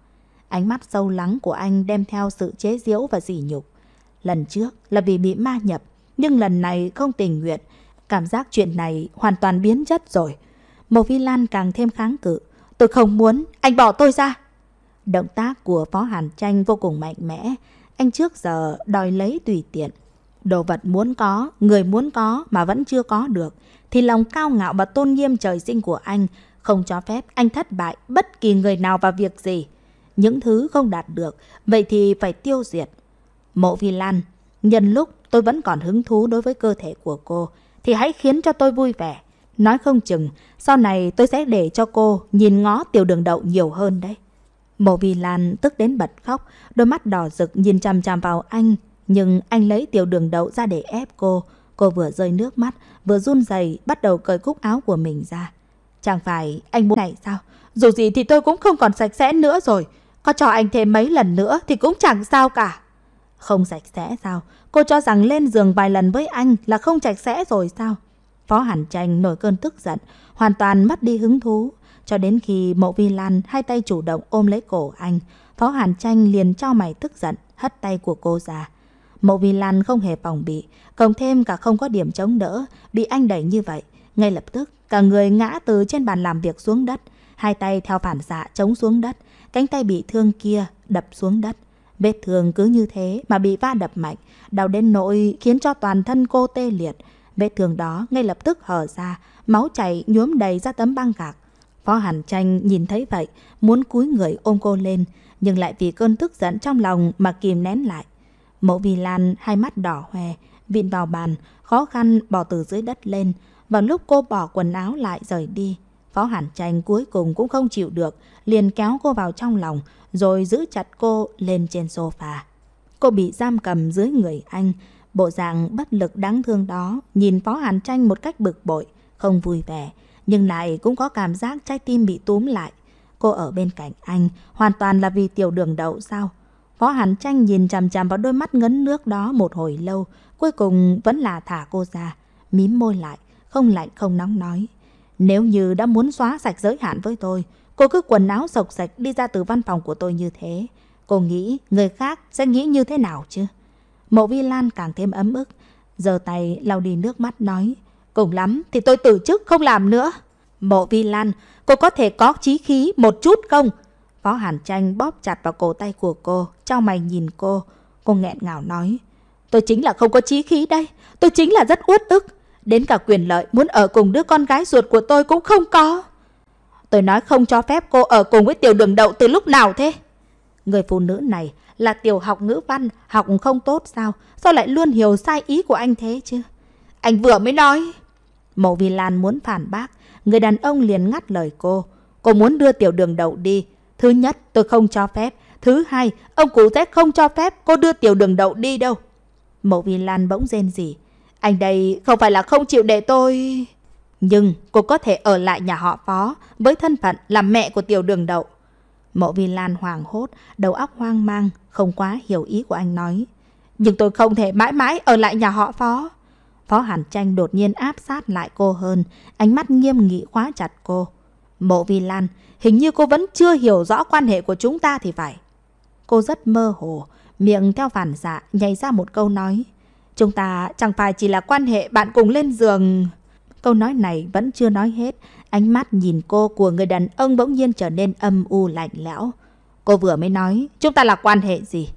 Ánh mắt sâu lắng của anh đem theo sự chế giễu và sỉ nhục. Lần trước là vì bị ma nhập, nhưng lần này không tình nguyện. Cảm giác chuyện này hoàn toàn biến chất rồi. Mộc Phi Lan càng thêm kháng cự. Tôi không muốn, anh bỏ tôi ra. Động tác của Phó Hàn Tranh vô cùng mạnh mẽ. Anh trước giờ đòi lấy tùy tiện. Đồ vật muốn có, người muốn có mà vẫn chưa có được. Thì lòng cao ngạo và tôn nghiêm trời sinh của anh không cho phép anh thất bại bất kỳ người nào vào việc gì. Những thứ không đạt được, vậy thì phải tiêu diệt. Mộ Vi Lan, nhân lúc tôi vẫn còn hứng thú đối với cơ thể của cô, thì hãy khiến cho tôi vui vẻ. Nói không chừng, sau này tôi sẽ để cho cô nhìn ngó tiểu đường đậu nhiều hơn đấy. Mộ Vi Lan tức đến bật khóc, đôi mắt đỏ rực nhìn chằm chằm vào anh, nhưng anh lấy tiểu đường đậu ra để ép cô. Cô vừa rơi nước mắt, vừa run rẩy bắt đầu cởi cúc áo của mình ra. Chẳng phải anh muốn này sao? Dù gì thì tôi cũng không còn sạch sẽ nữa rồi. Có cho anh thêm mấy lần nữa thì cũng chẳng sao cả. Không sạch sẽ sao? Cô cho rằng lên giường vài lần với anh là không sạch sẽ rồi sao? Phó Hàn Tranh nổi cơn tức giận, hoàn toàn mất đi hứng thú cho đến khi mộ vi lan hai tay chủ động ôm lấy cổ anh, Phó Hàn Tranh liền cho mày tức giận, hất tay của cô ra. Mộ vi lan không hề phòng bị, cộng thêm cả không có điểm chống đỡ, bị anh đẩy như vậy. Ngay lập tức, cả người ngã từ trên bàn làm việc xuống đất, hai tay theo phản xạ chống xuống đất, cánh tay bị thương kia đập xuống đất. Vết thương cứ như thế mà bị va đập mạnh, đau đến nỗi khiến cho toàn thân cô tê liệt. Vết thương đó ngay lập tức hở ra, máu chảy nhuốm đầy ra tấm băng gạc. Phó Hàn Tranh nhìn thấy vậy, muốn cúi người ôm cô lên, nhưng lại vì cơn tức giận trong lòng mà kìm nén lại. Mẫu Vi Lan hai mắt đỏ hoe, vịn vào bàn, khó khăn bỏ từ dưới đất lên. Vào lúc cô bỏ quần áo lại rời đi, Phó Hàn Tranh cuối cùng cũng không chịu được, liền kéo cô vào trong lòng, rồi giữ chặt cô lên trên sofa. Cô bị giam cầm dưới người anh, bộ dạng bất lực đáng thương đó, nhìn Phó Hàn Tranh một cách bực bội, không vui vẻ, nhưng lại cũng có cảm giác trái tim bị túm lại. Cô ở bên cạnh anh, hoàn toàn là vì tiểu đường đậu sao? Phó Hàn Tranh nhìn chằm chằm vào đôi mắt ngấn nước đó một hồi lâu, cuối cùng vẫn là thả cô ra, mím môi lại, không lạnh không nóng nói. Nếu như đã muốn xóa sạch giới hạn với tôi, cô cứ quần áo sộc sạch đi ra từ văn phòng của tôi như thế. Cô nghĩ người khác sẽ nghĩ như thế nào chứ? Mộ Vi Lan càng thêm ấm ức, giơ tay lau đi nước mắt nói. Cùng lắm thì tôi từ chức không làm nữa. Mộ Vi Lan, cô có thể có trí khí một chút không? Phó Hàn Tranh bóp chặt vào cổ tay của cô, trao mày nhìn cô. Cô nghẹn ngào nói, tôi chính là không có trí khí đây, tôi chính là rất uất ức. Đến cả quyền lợi muốn ở cùng đứa con gái ruột của tôi cũng không có. Tôi nói không cho phép cô ở cùng với tiểu đường đậu từ lúc nào thế? Người phụ nữ này là tiểu học ngữ văn, học không tốt sao? Sao lại luôn hiểu sai ý của anh thế chứ? Anh vừa mới nói... Mộ Vi Lan muốn phản bác, người đàn ông liền ngắt lời cô. Cô muốn đưa tiểu đường đậu đi. Thứ nhất, tôi không cho phép. Thứ hai, ông cụ sẽ không cho phép cô đưa tiểu đường đậu đi đâu. Mộ Vi Lan bỗng rên rỉ. Anh đây không phải là không chịu để tôi... Nhưng cô có thể ở lại nhà họ phó với thân phận là mẹ của tiểu đường đậu. Mộ Vi Lan hoàng hốt, đầu óc hoang mang, không quá hiểu ý của anh nói. Nhưng tôi không thể mãi mãi ở lại nhà họ phó. Phó Hàn Tranh đột nhiên áp sát lại cô hơn, ánh mắt nghiêm nghị khóa chặt cô. Mộ Vi Lan, hình như cô vẫn chưa hiểu rõ quan hệ của chúng ta thì phải. Cô rất mơ hồ, miệng theo phản dạ nhảy ra một câu nói. Chúng ta chẳng phải chỉ là quan hệ bạn cùng lên giường. Câu nói này vẫn chưa nói hết, ánh mắt nhìn cô của người đàn ông bỗng nhiên trở nên âm u lạnh lẽo. Cô vừa mới nói, chúng ta là quan hệ gì?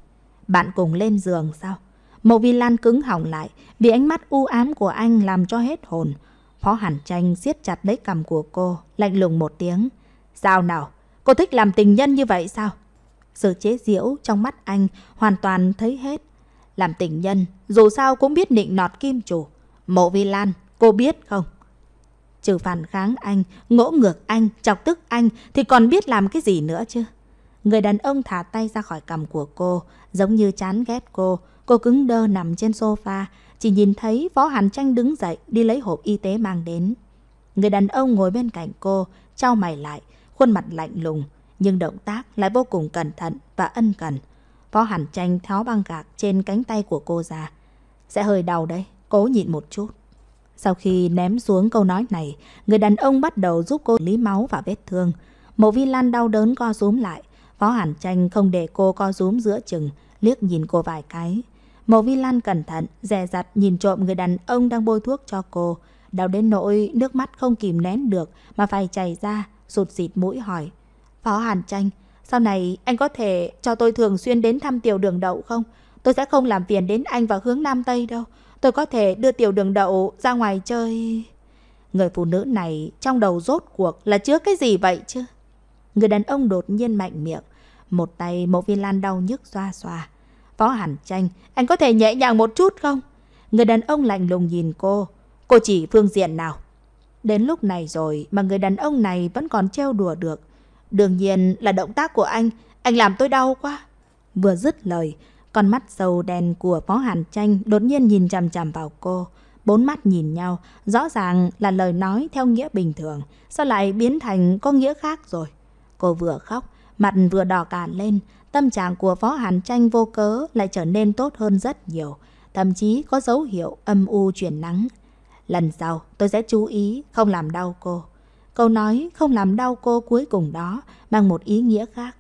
Bạn cùng lên giường sao? Mộ Vi Lan cứng hỏng lại, vì ánh mắt u ám của anh làm cho hết hồn. Phó Hàn Tranh siết chặt lấy cầm của cô, lạnh lùng một tiếng. Sao nào? Cô thích làm tình nhân như vậy sao? Sự chế giễu trong mắt anh hoàn toàn thấy hết. Làm tình nhân, dù sao cũng biết nịnh nọt kim chủ. Mộ Vi Lan, cô biết không? Trừ phản kháng anh, ngỗ ngược anh, chọc tức anh thì còn biết làm cái gì nữa chứ? Người đàn ông thả tay ra khỏi cầm của cô, giống như chán ghét cô. Cô cứng đơ nằm trên sofa, chỉ nhìn thấy phó hành Tranh đứng dậy đi lấy hộp y tế mang đến. Người đàn ông ngồi bên cạnh cô, trao mày lại, khuôn mặt lạnh lùng, nhưng động tác lại vô cùng cẩn thận và ân cần. phó hành Tranh tháo băng gạc trên cánh tay của cô ra. Sẽ hơi đau đây cố nhịn một chút. Sau khi ném xuống câu nói này, người đàn ông bắt đầu giúp cô lý máu và vết thương. Mộ Vi Lan đau đớn co rúm lại, Phó Hàn Tranh không để cô co rúm giữa chừng, liếc nhìn cô vài cái. Mộ Vi Lan cẩn thận, dè dặt nhìn trộm người đàn ông đang bôi thuốc cho cô. Đau đến nỗi nước mắt không kìm nén được mà phải chảy ra, sụt xịt mũi hỏi. Phó Hàn Tranh, sau này anh có thể cho tôi thường xuyên đến thăm tiểu đường đậu không? Tôi sẽ không làm phiền đến anh vào hướng Nam Tây đâu. Tôi có thể đưa tiểu đường đậu ra ngoài chơi. Người phụ nữ này trong đầu rốt cuộc là chứa cái gì vậy chứ? Người đàn ông đột nhiên mạnh miệng. Một tay mộ Vi lan đau nhức xoa xoa. Phó Hàn Tranh, anh có thể nhẹ nhàng một chút không? Người đàn ông lạnh lùng nhìn cô. Cô chỉ phương diện nào? Đến lúc này rồi mà người đàn ông này vẫn còn trêu đùa được. Đương nhiên là động tác của anh, anh làm tôi đau quá. Vừa dứt lời, con mắt sâu đen của Phó Hàn Tranh đột nhiên nhìn chằm chằm vào cô. Bốn mắt nhìn nhau, rõ ràng là lời nói theo nghĩa bình thường, sao lại biến thành có nghĩa khác rồi. Cô vừa khóc, mặt vừa đỏ cả lên, tâm trạng của phó hàn tranh vô cớ lại trở nên tốt hơn rất nhiều, thậm chí có dấu hiệu âm u chuyển nắng. Lần sau, tôi sẽ chú ý không làm đau cô. Câu nói không làm đau cô cuối cùng đó mang một ý nghĩa khác.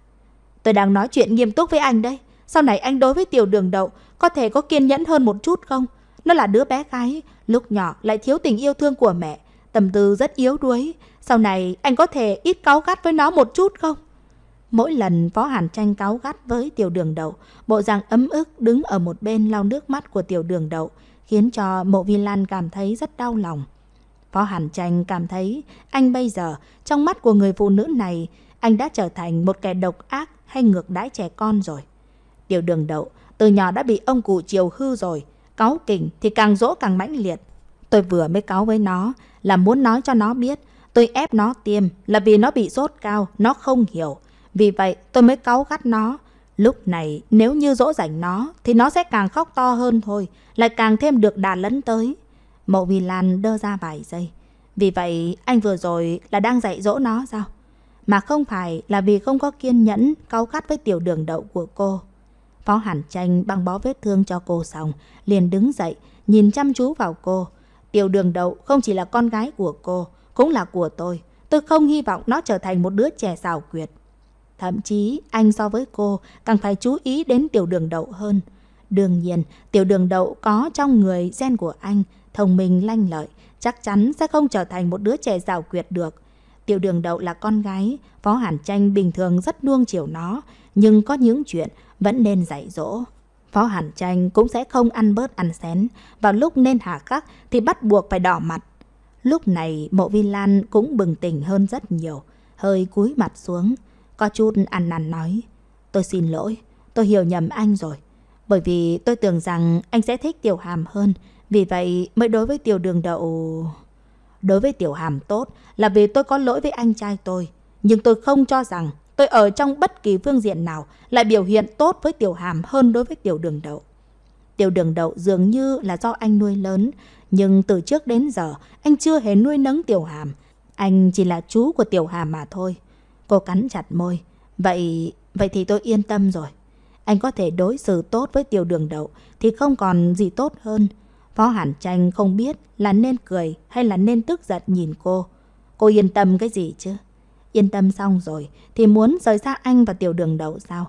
Tôi đang nói chuyện nghiêm túc với anh đây Sau này anh đối với tiểu đường đậu có thể có kiên nhẫn hơn một chút không? Nó là đứa bé gái, lúc nhỏ lại thiếu tình yêu thương của mẹ, tâm tư rất yếu đuối. Sau này anh có thể ít cáu gắt với nó một chút không? Mỗi lần Võ Hàn Tranh cáo gắt với tiểu đường đậu, bộ dạng ấm ức đứng ở một bên lau nước mắt của tiểu đường đậu, khiến cho mộ vi lan cảm thấy rất đau lòng. Võ Hàn Tranh cảm thấy anh bây giờ, trong mắt của người phụ nữ này, anh đã trở thành một kẻ độc ác hay ngược đãi trẻ con rồi. Tiểu đường đậu, từ nhỏ đã bị ông cụ chiều hư rồi, cáo kỉnh thì càng dỗ càng mãnh liệt. Tôi vừa mới cáo với nó là muốn nói cho nó biết, tôi ép nó tiêm là vì nó bị sốt cao, nó không hiểu. Vì vậy tôi mới cáu gắt nó. Lúc này nếu như dỗ dành nó thì nó sẽ càng khóc to hơn thôi, lại càng thêm được đà lấn tới. Mộ Vì Lan đơ ra vài giây. Vì vậy anh vừa rồi là đang dạy dỗ nó sao? Mà không phải là vì không có kiên nhẫn cáu gắt với tiểu đường đậu của cô. Phó Hàn Tranh băng bó vết thương cho cô xong, liền đứng dậy, nhìn chăm chú vào cô. Tiểu đường đậu không chỉ là con gái của cô, cũng là của tôi. Tôi không hy vọng nó trở thành một đứa trẻ xào quyệt. Thậm chí anh so với cô càng phải chú ý đến tiểu đường đậu hơn. Đương nhiên, tiểu đường đậu có trong người gen của anh, thông minh lanh lợi, chắc chắn sẽ không trở thành một đứa trẻ rào quyệt được. Tiểu đường đậu là con gái, Phó Hàn Tranh bình thường rất nuông chiều nó, nhưng có những chuyện vẫn nên dạy dỗ. Phó Hàn Tranh cũng sẽ không ăn bớt ăn xén, vào lúc nên hạ khắc thì bắt buộc phải đỏ mặt. Lúc này mộ vi lan cũng bừng tỉnh hơn rất nhiều, hơi cúi mặt xuống. Có chút ăn năn nói Tôi xin lỗi Tôi hiểu nhầm anh rồi Bởi vì tôi tưởng rằng anh sẽ thích tiểu hàm hơn Vì vậy mới đối với tiểu đường đậu Đối với tiểu hàm tốt Là vì tôi có lỗi với anh trai tôi Nhưng tôi không cho rằng Tôi ở trong bất kỳ phương diện nào Lại biểu hiện tốt với tiểu hàm hơn đối với tiểu đường đậu Tiểu đường đậu dường như là do anh nuôi lớn Nhưng từ trước đến giờ Anh chưa hề nuôi nấng tiểu hàm Anh chỉ là chú của tiểu hàm mà thôi Cô cắn chặt môi. Vậy, vậy thì tôi yên tâm rồi. Anh có thể đối xử tốt với tiểu đường đậu thì không còn gì tốt hơn. Phó Hàn Tranh không biết là nên cười hay là nên tức giận nhìn cô. Cô yên tâm cái gì chứ? Yên tâm xong rồi thì muốn rời xa anh và tiểu đường đậu sao?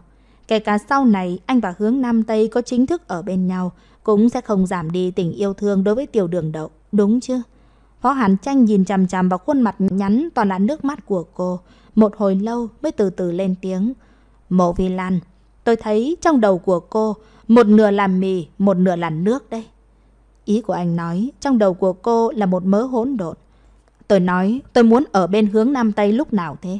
Kể cả sau này anh và hướng Nam Tây có chính thức ở bên nhau cũng sẽ không giảm đi tình yêu thương đối với tiểu đường đậu, đúng chứ? Phó Hàn Tranh nhìn chằm chằm vào khuôn mặt nhắn toàn là nước mắt của cô một hồi lâu mới từ từ lên tiếng. Mộ Vi Lan, tôi thấy trong đầu của cô một nửa là mì, một nửa là nước đây. Ý của anh nói trong đầu của cô là một mớ hỗn độn. Tôi nói tôi muốn ở bên hướng Nam Tây lúc nào thế?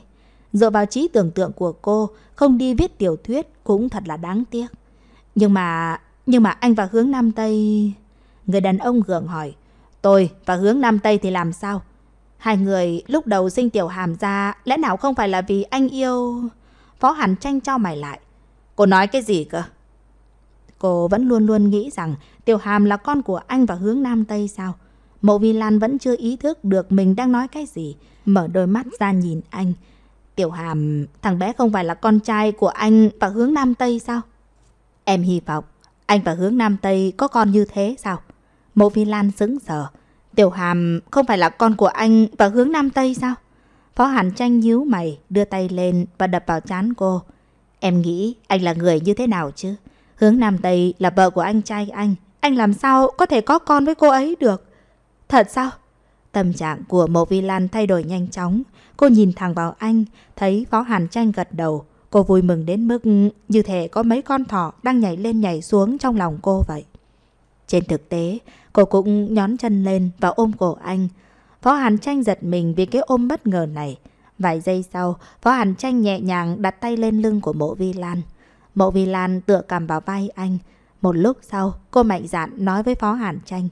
Dựa vào trí tưởng tượng của cô, không đi viết tiểu thuyết cũng thật là đáng tiếc. Nhưng mà, nhưng mà anh và hướng Nam Tây... Người đàn ông gượng hỏi, tôi và hướng Nam Tây thì làm sao? Hai người lúc đầu sinh tiểu hàm ra, lẽ nào không phải là vì anh yêu... Phó Hàn tranh cho mày lại. Cô nói cái gì cơ? Cô vẫn luôn luôn nghĩ rằng Tiểu Hàm là con của anh và hướng Nam Tây sao? Mộ Vi Lan vẫn chưa ý thức được mình đang nói cái gì. Mở đôi mắt ra nhìn anh. Tiểu Hàm, thằng bé không phải là con trai của anh và hướng Nam Tây sao? Em hy vọng anh và hướng Nam Tây có con như thế sao? Mộ Vi Lan sững sờ. Tiểu Hàm không phải là con của anh và hướng Nam Tây sao? Phó Hàn Tranh nhíu mày, đưa tay lên và đập vào chán cô. Em nghĩ anh là người như thế nào chứ? Hướng Nam Tây là vợ của anh trai anh. Anh làm sao có thể có con với cô ấy được? Thật sao? Tâm trạng của Mộ Vi Lan thay đổi nhanh chóng. Cô nhìn thẳng vào anh, thấy Phó Hàn Tranh gật đầu. Cô vui mừng đến mức như thể có mấy con thỏ đang nhảy lên nhảy xuống trong lòng cô vậy. Trên thực tế, cô cũng nhón chân lên và ôm cổ anh. Phó Hàn Tranh giật mình vì cái ôm bất ngờ này. Vài giây sau, Phó Hàn Tranh nhẹ nhàng đặt tay lên lưng của mộ vi lan. Mộ vi lan tựa cầm vào vai anh. Một lúc sau, cô mạnh dạn nói với Phó Hàn Tranh.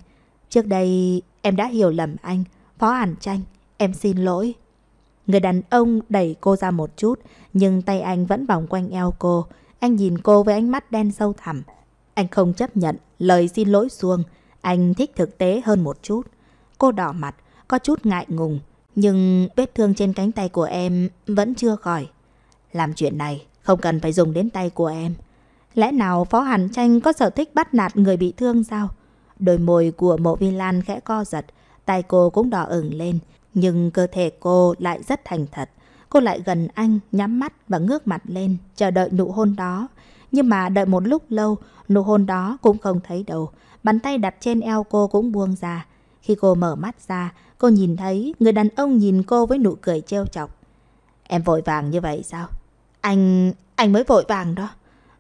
Trước đây, em đã hiểu lầm anh. Phó Hàn Tranh, em xin lỗi. Người đàn ông đẩy cô ra một chút, nhưng tay anh vẫn vòng quanh eo cô. Anh nhìn cô với ánh mắt đen sâu thẳm. Anh không chấp nhận lời xin lỗi xuông, anh thích thực tế hơn một chút. Cô đỏ mặt, có chút ngại ngùng, nhưng vết thương trên cánh tay của em vẫn chưa khỏi. Làm chuyện này không cần phải dùng đến tay của em. Lẽ nào Phó Hàn Tranh có sở thích bắt nạt người bị thương sao? Đôi môi của mộ vi lan khẽ co giật, tay cô cũng đỏ ửng lên, nhưng cơ thể cô lại rất thành thật. Cô lại gần anh, nhắm mắt và ngước mặt lên, chờ đợi nụ hôn đó. Nhưng mà đợi một lúc lâu, nụ hôn đó cũng không thấy đâu. Bàn tay đặt trên eo cô cũng buông ra. Khi cô mở mắt ra, cô nhìn thấy người đàn ông nhìn cô với nụ cười trêu chọc. Em vội vàng như vậy sao? Anh... anh mới vội vàng đó.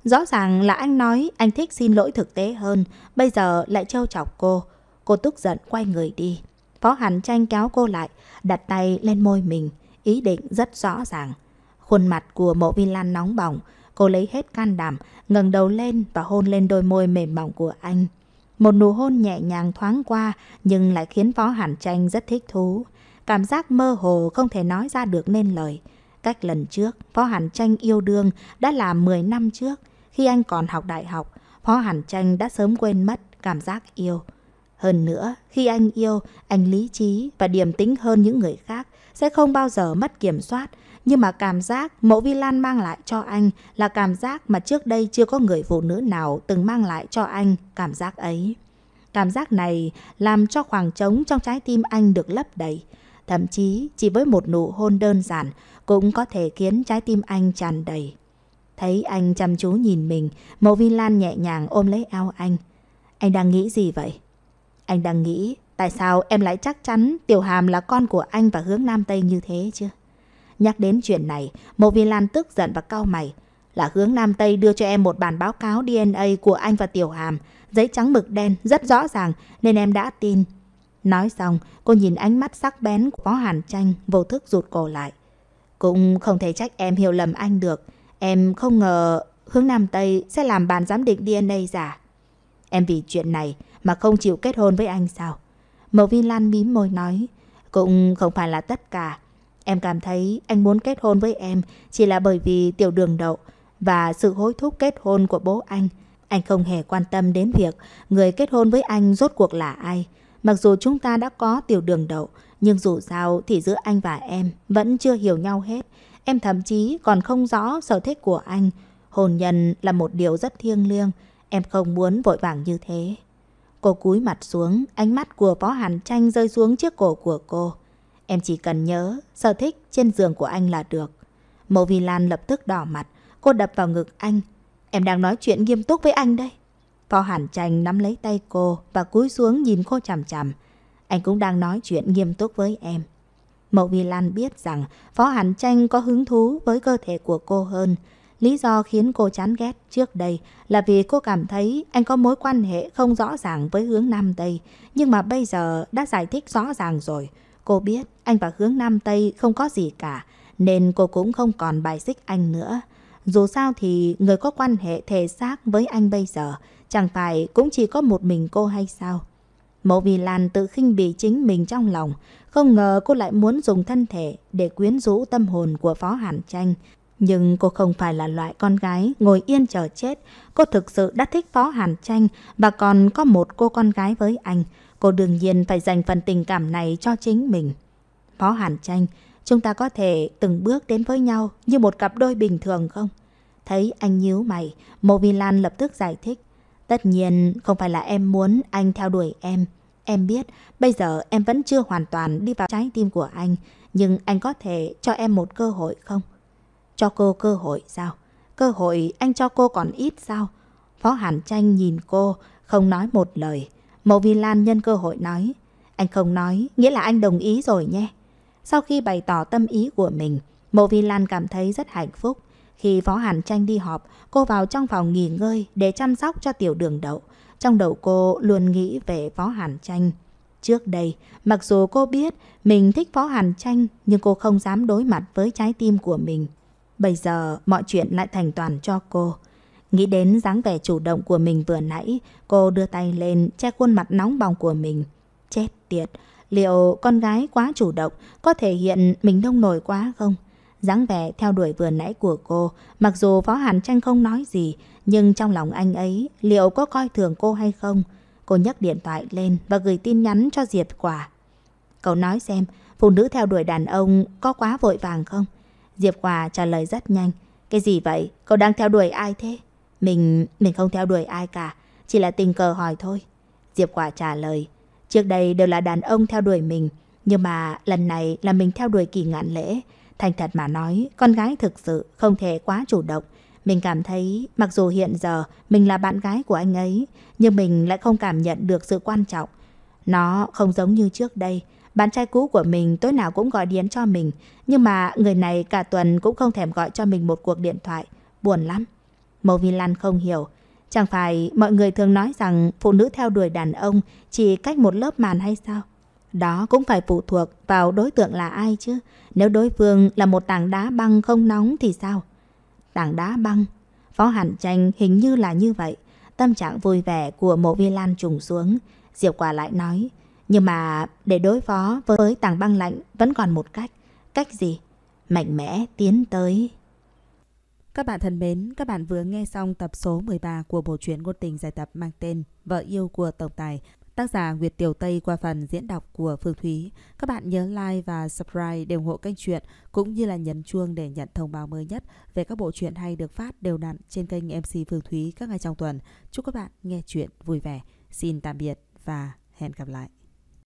Rõ ràng là anh nói anh thích xin lỗi thực tế hơn, bây giờ lại trêu chọc cô. Cô tức giận quay người đi. Phó Hàn Tranh kéo cô lại, đặt tay lên môi mình, ý định rất rõ ràng. Khuôn mặt của mộ vi lan nóng bỏng, cô lấy hết can đảm, ngẩng đầu lên và hôn lên đôi môi mềm mỏng của anh. Một nụ hôn nhẹ nhàng thoáng qua nhưng lại khiến Phó Hàn Tranh rất thích thú. Cảm giác mơ hồ không thể nói ra được nên lời. Cách lần trước, Phó Hàn Tranh yêu đương đã là 10 năm trước. Khi anh còn học đại học, Phó Hàn Tranh đã sớm quên mất cảm giác yêu. Hơn nữa, khi anh yêu, anh lý trí và điềm tĩnh hơn những người khác, sẽ không bao giờ mất kiểm soát nhưng mà cảm giác mẫu Vi Lan mang lại cho anh là cảm giác mà trước đây chưa có người phụ nữ nào từng mang lại cho anh cảm giác ấy. Cảm giác này làm cho khoảng trống trong trái tim anh được lấp đầy. Thậm chí chỉ với một nụ hôn đơn giản cũng có thể khiến trái tim anh tràn đầy. Thấy anh chăm chú nhìn mình, mẫu Vi Lan nhẹ nhàng ôm lấy eo anh. Anh đang nghĩ gì vậy? Anh đang nghĩ tại sao em lại chắc chắn Tiểu Hàm là con của anh và hướng Nam Tây như thế chưa Nhắc đến chuyện này, Mộ Vi Lan tức giận và cau mày. Là hướng Nam Tây đưa cho em một bản báo cáo DNA của anh và Tiểu Hàm. Giấy trắng mực đen, rất rõ ràng, nên em đã tin. Nói xong, cô nhìn ánh mắt sắc bén của Phó Hàn Tranh vô thức rụt cổ lại. Cũng không thể trách em hiểu lầm anh được. Em không ngờ hướng Nam Tây sẽ làm bàn giám định DNA giả. Em vì chuyện này mà không chịu kết hôn với anh sao? Mậu Vi Lan mím môi nói. Cũng không phải là tất cả. Em cảm thấy anh muốn kết hôn với em chỉ là bởi vì tiểu đường đậu và sự hối thúc kết hôn của bố anh. Anh không hề quan tâm đến việc người kết hôn với anh rốt cuộc là ai. Mặc dù chúng ta đã có tiểu đường đậu, nhưng dù sao thì giữa anh và em vẫn chưa hiểu nhau hết. Em thậm chí còn không rõ sở thích của anh. Hôn nhân là một điều rất thiêng liêng. Em không muốn vội vàng như thế. Cô cúi mặt xuống, ánh mắt của Phó Hàn Tranh rơi xuống chiếc cổ của cô. Em chỉ cần nhớ sở thích trên giường của anh là được. Mộ Vi Lan lập tức đỏ mặt, cô đập vào ngực anh. Em đang nói chuyện nghiêm túc với anh đây. Phó Hàn Tranh nắm lấy tay cô và cúi xuống nhìn cô chằm chằm. Anh cũng đang nói chuyện nghiêm túc với em. Mộ Vi Lan biết rằng Phó Hàn Tranh có hứng thú với cơ thể của cô hơn. Lý do khiến cô chán ghét trước đây là vì cô cảm thấy anh có mối quan hệ không rõ ràng với hướng Nam Tây. Nhưng mà bây giờ đã giải thích rõ ràng rồi. Cô biết anh và hướng Nam Tây không có gì cả, nên cô cũng không còn bài xích anh nữa. Dù sao thì người có quan hệ thể xác với anh bây giờ, chẳng phải cũng chỉ có một mình cô hay sao? Mộ Vì Lan tự khinh bỉ chính mình trong lòng, không ngờ cô lại muốn dùng thân thể để quyến rũ tâm hồn của Phó Hàn Tranh. Nhưng cô không phải là loại con gái ngồi yên chờ chết, cô thực sự đã thích Phó Hàn Tranh và còn có một cô con gái với anh. Cô đương nhiên phải dành phần tình cảm này cho chính mình. Phó Hàn Tranh, chúng ta có thể từng bước đến với nhau như một cặp đôi bình thường không? Thấy anh nhíu mày, Mộ Vi Lan lập tức giải thích. Tất nhiên không phải là em muốn anh theo đuổi em. Em biết bây giờ em vẫn chưa hoàn toàn đi vào trái tim của anh, nhưng anh có thể cho em một cơ hội không? Cho cô cơ hội sao? Cơ hội anh cho cô còn ít sao? Phó Hàn Tranh nhìn cô, không nói một lời. Mộ Vi Lan nhân cơ hội nói, anh không nói, nghĩa là anh đồng ý rồi nhé. Sau khi bày tỏ tâm ý của mình, Mộ Vi Lan cảm thấy rất hạnh phúc. Khi Phó Hàn Tranh đi họp, cô vào trong phòng nghỉ ngơi để chăm sóc cho tiểu đường đậu. Trong đầu cô luôn nghĩ về Phó Hàn Tranh. Trước đây, mặc dù cô biết mình thích Phó Hàn Tranh nhưng cô không dám đối mặt với trái tim của mình. Bây giờ mọi chuyện lại thành toàn cho cô. Nghĩ đến dáng vẻ chủ động của mình vừa nãy, cô đưa tay lên che khuôn mặt nóng bỏng của mình. Chết tiệt, liệu con gái quá chủ động có thể hiện mình nông nổi quá không? dáng vẻ theo đuổi vừa nãy của cô, mặc dù Phó Hàn Tranh không nói gì, nhưng trong lòng anh ấy liệu có coi thường cô hay không? Cô nhấc điện thoại lên và gửi tin nhắn cho Diệp Quả. Cậu nói xem, phụ nữ theo đuổi đàn ông có quá vội vàng không? Diệp Quả trả lời rất nhanh. Cái gì vậy? Cậu đang theo đuổi ai thế? Mình, mình không theo đuổi ai cả, chỉ là tình cờ hỏi thôi. Diệp Quả trả lời, trước đây đều là đàn ông theo đuổi mình, nhưng mà lần này là mình theo đuổi kỳ ngạn lễ. Thành thật mà nói, con gái thực sự không thể quá chủ động. Mình cảm thấy mặc dù hiện giờ mình là bạn gái của anh ấy, nhưng mình lại không cảm nhận được sự quan trọng. Nó không giống như trước đây. Bạn trai cũ của mình tối nào cũng gọi điện cho mình, nhưng mà người này cả tuần cũng không thèm gọi cho mình một cuộc điện thoại. Buồn lắm. Mộ Vi Lan không hiểu. Chẳng phải mọi người thường nói rằng phụ nữ theo đuổi đàn ông chỉ cách một lớp màn hay sao? Đó cũng phải phụ thuộc vào đối tượng là ai chứ. Nếu đối phương là một tảng đá băng không nóng thì sao? Tảng đá băng. Phó Hàn Tranh hình như là như vậy. Tâm trạng vui vẻ của mộ vi lan trùng xuống. Diệp quả lại nói. Nhưng mà để đối phó với tảng băng lạnh vẫn còn một cách. Cách gì? Mạnh mẽ tiến tới. Các bạn thân mến, các bạn vừa nghe xong tập số 13 của bộ truyện ngôn tình giải tập mang tên Vợ yêu của Tổng Tài. Tác giả Nguyệt Tiểu Tây qua phần diễn đọc của Phương Thúy. Các bạn nhớ like và subscribe để ủng hộ kênh truyện cũng như là nhấn chuông để nhận thông báo mới nhất về các bộ truyện hay được phát đều đặn trên kênh MC Phương Thúy các ngày trong tuần. Chúc các bạn nghe truyện vui vẻ. Xin tạm biệt và hẹn gặp lại.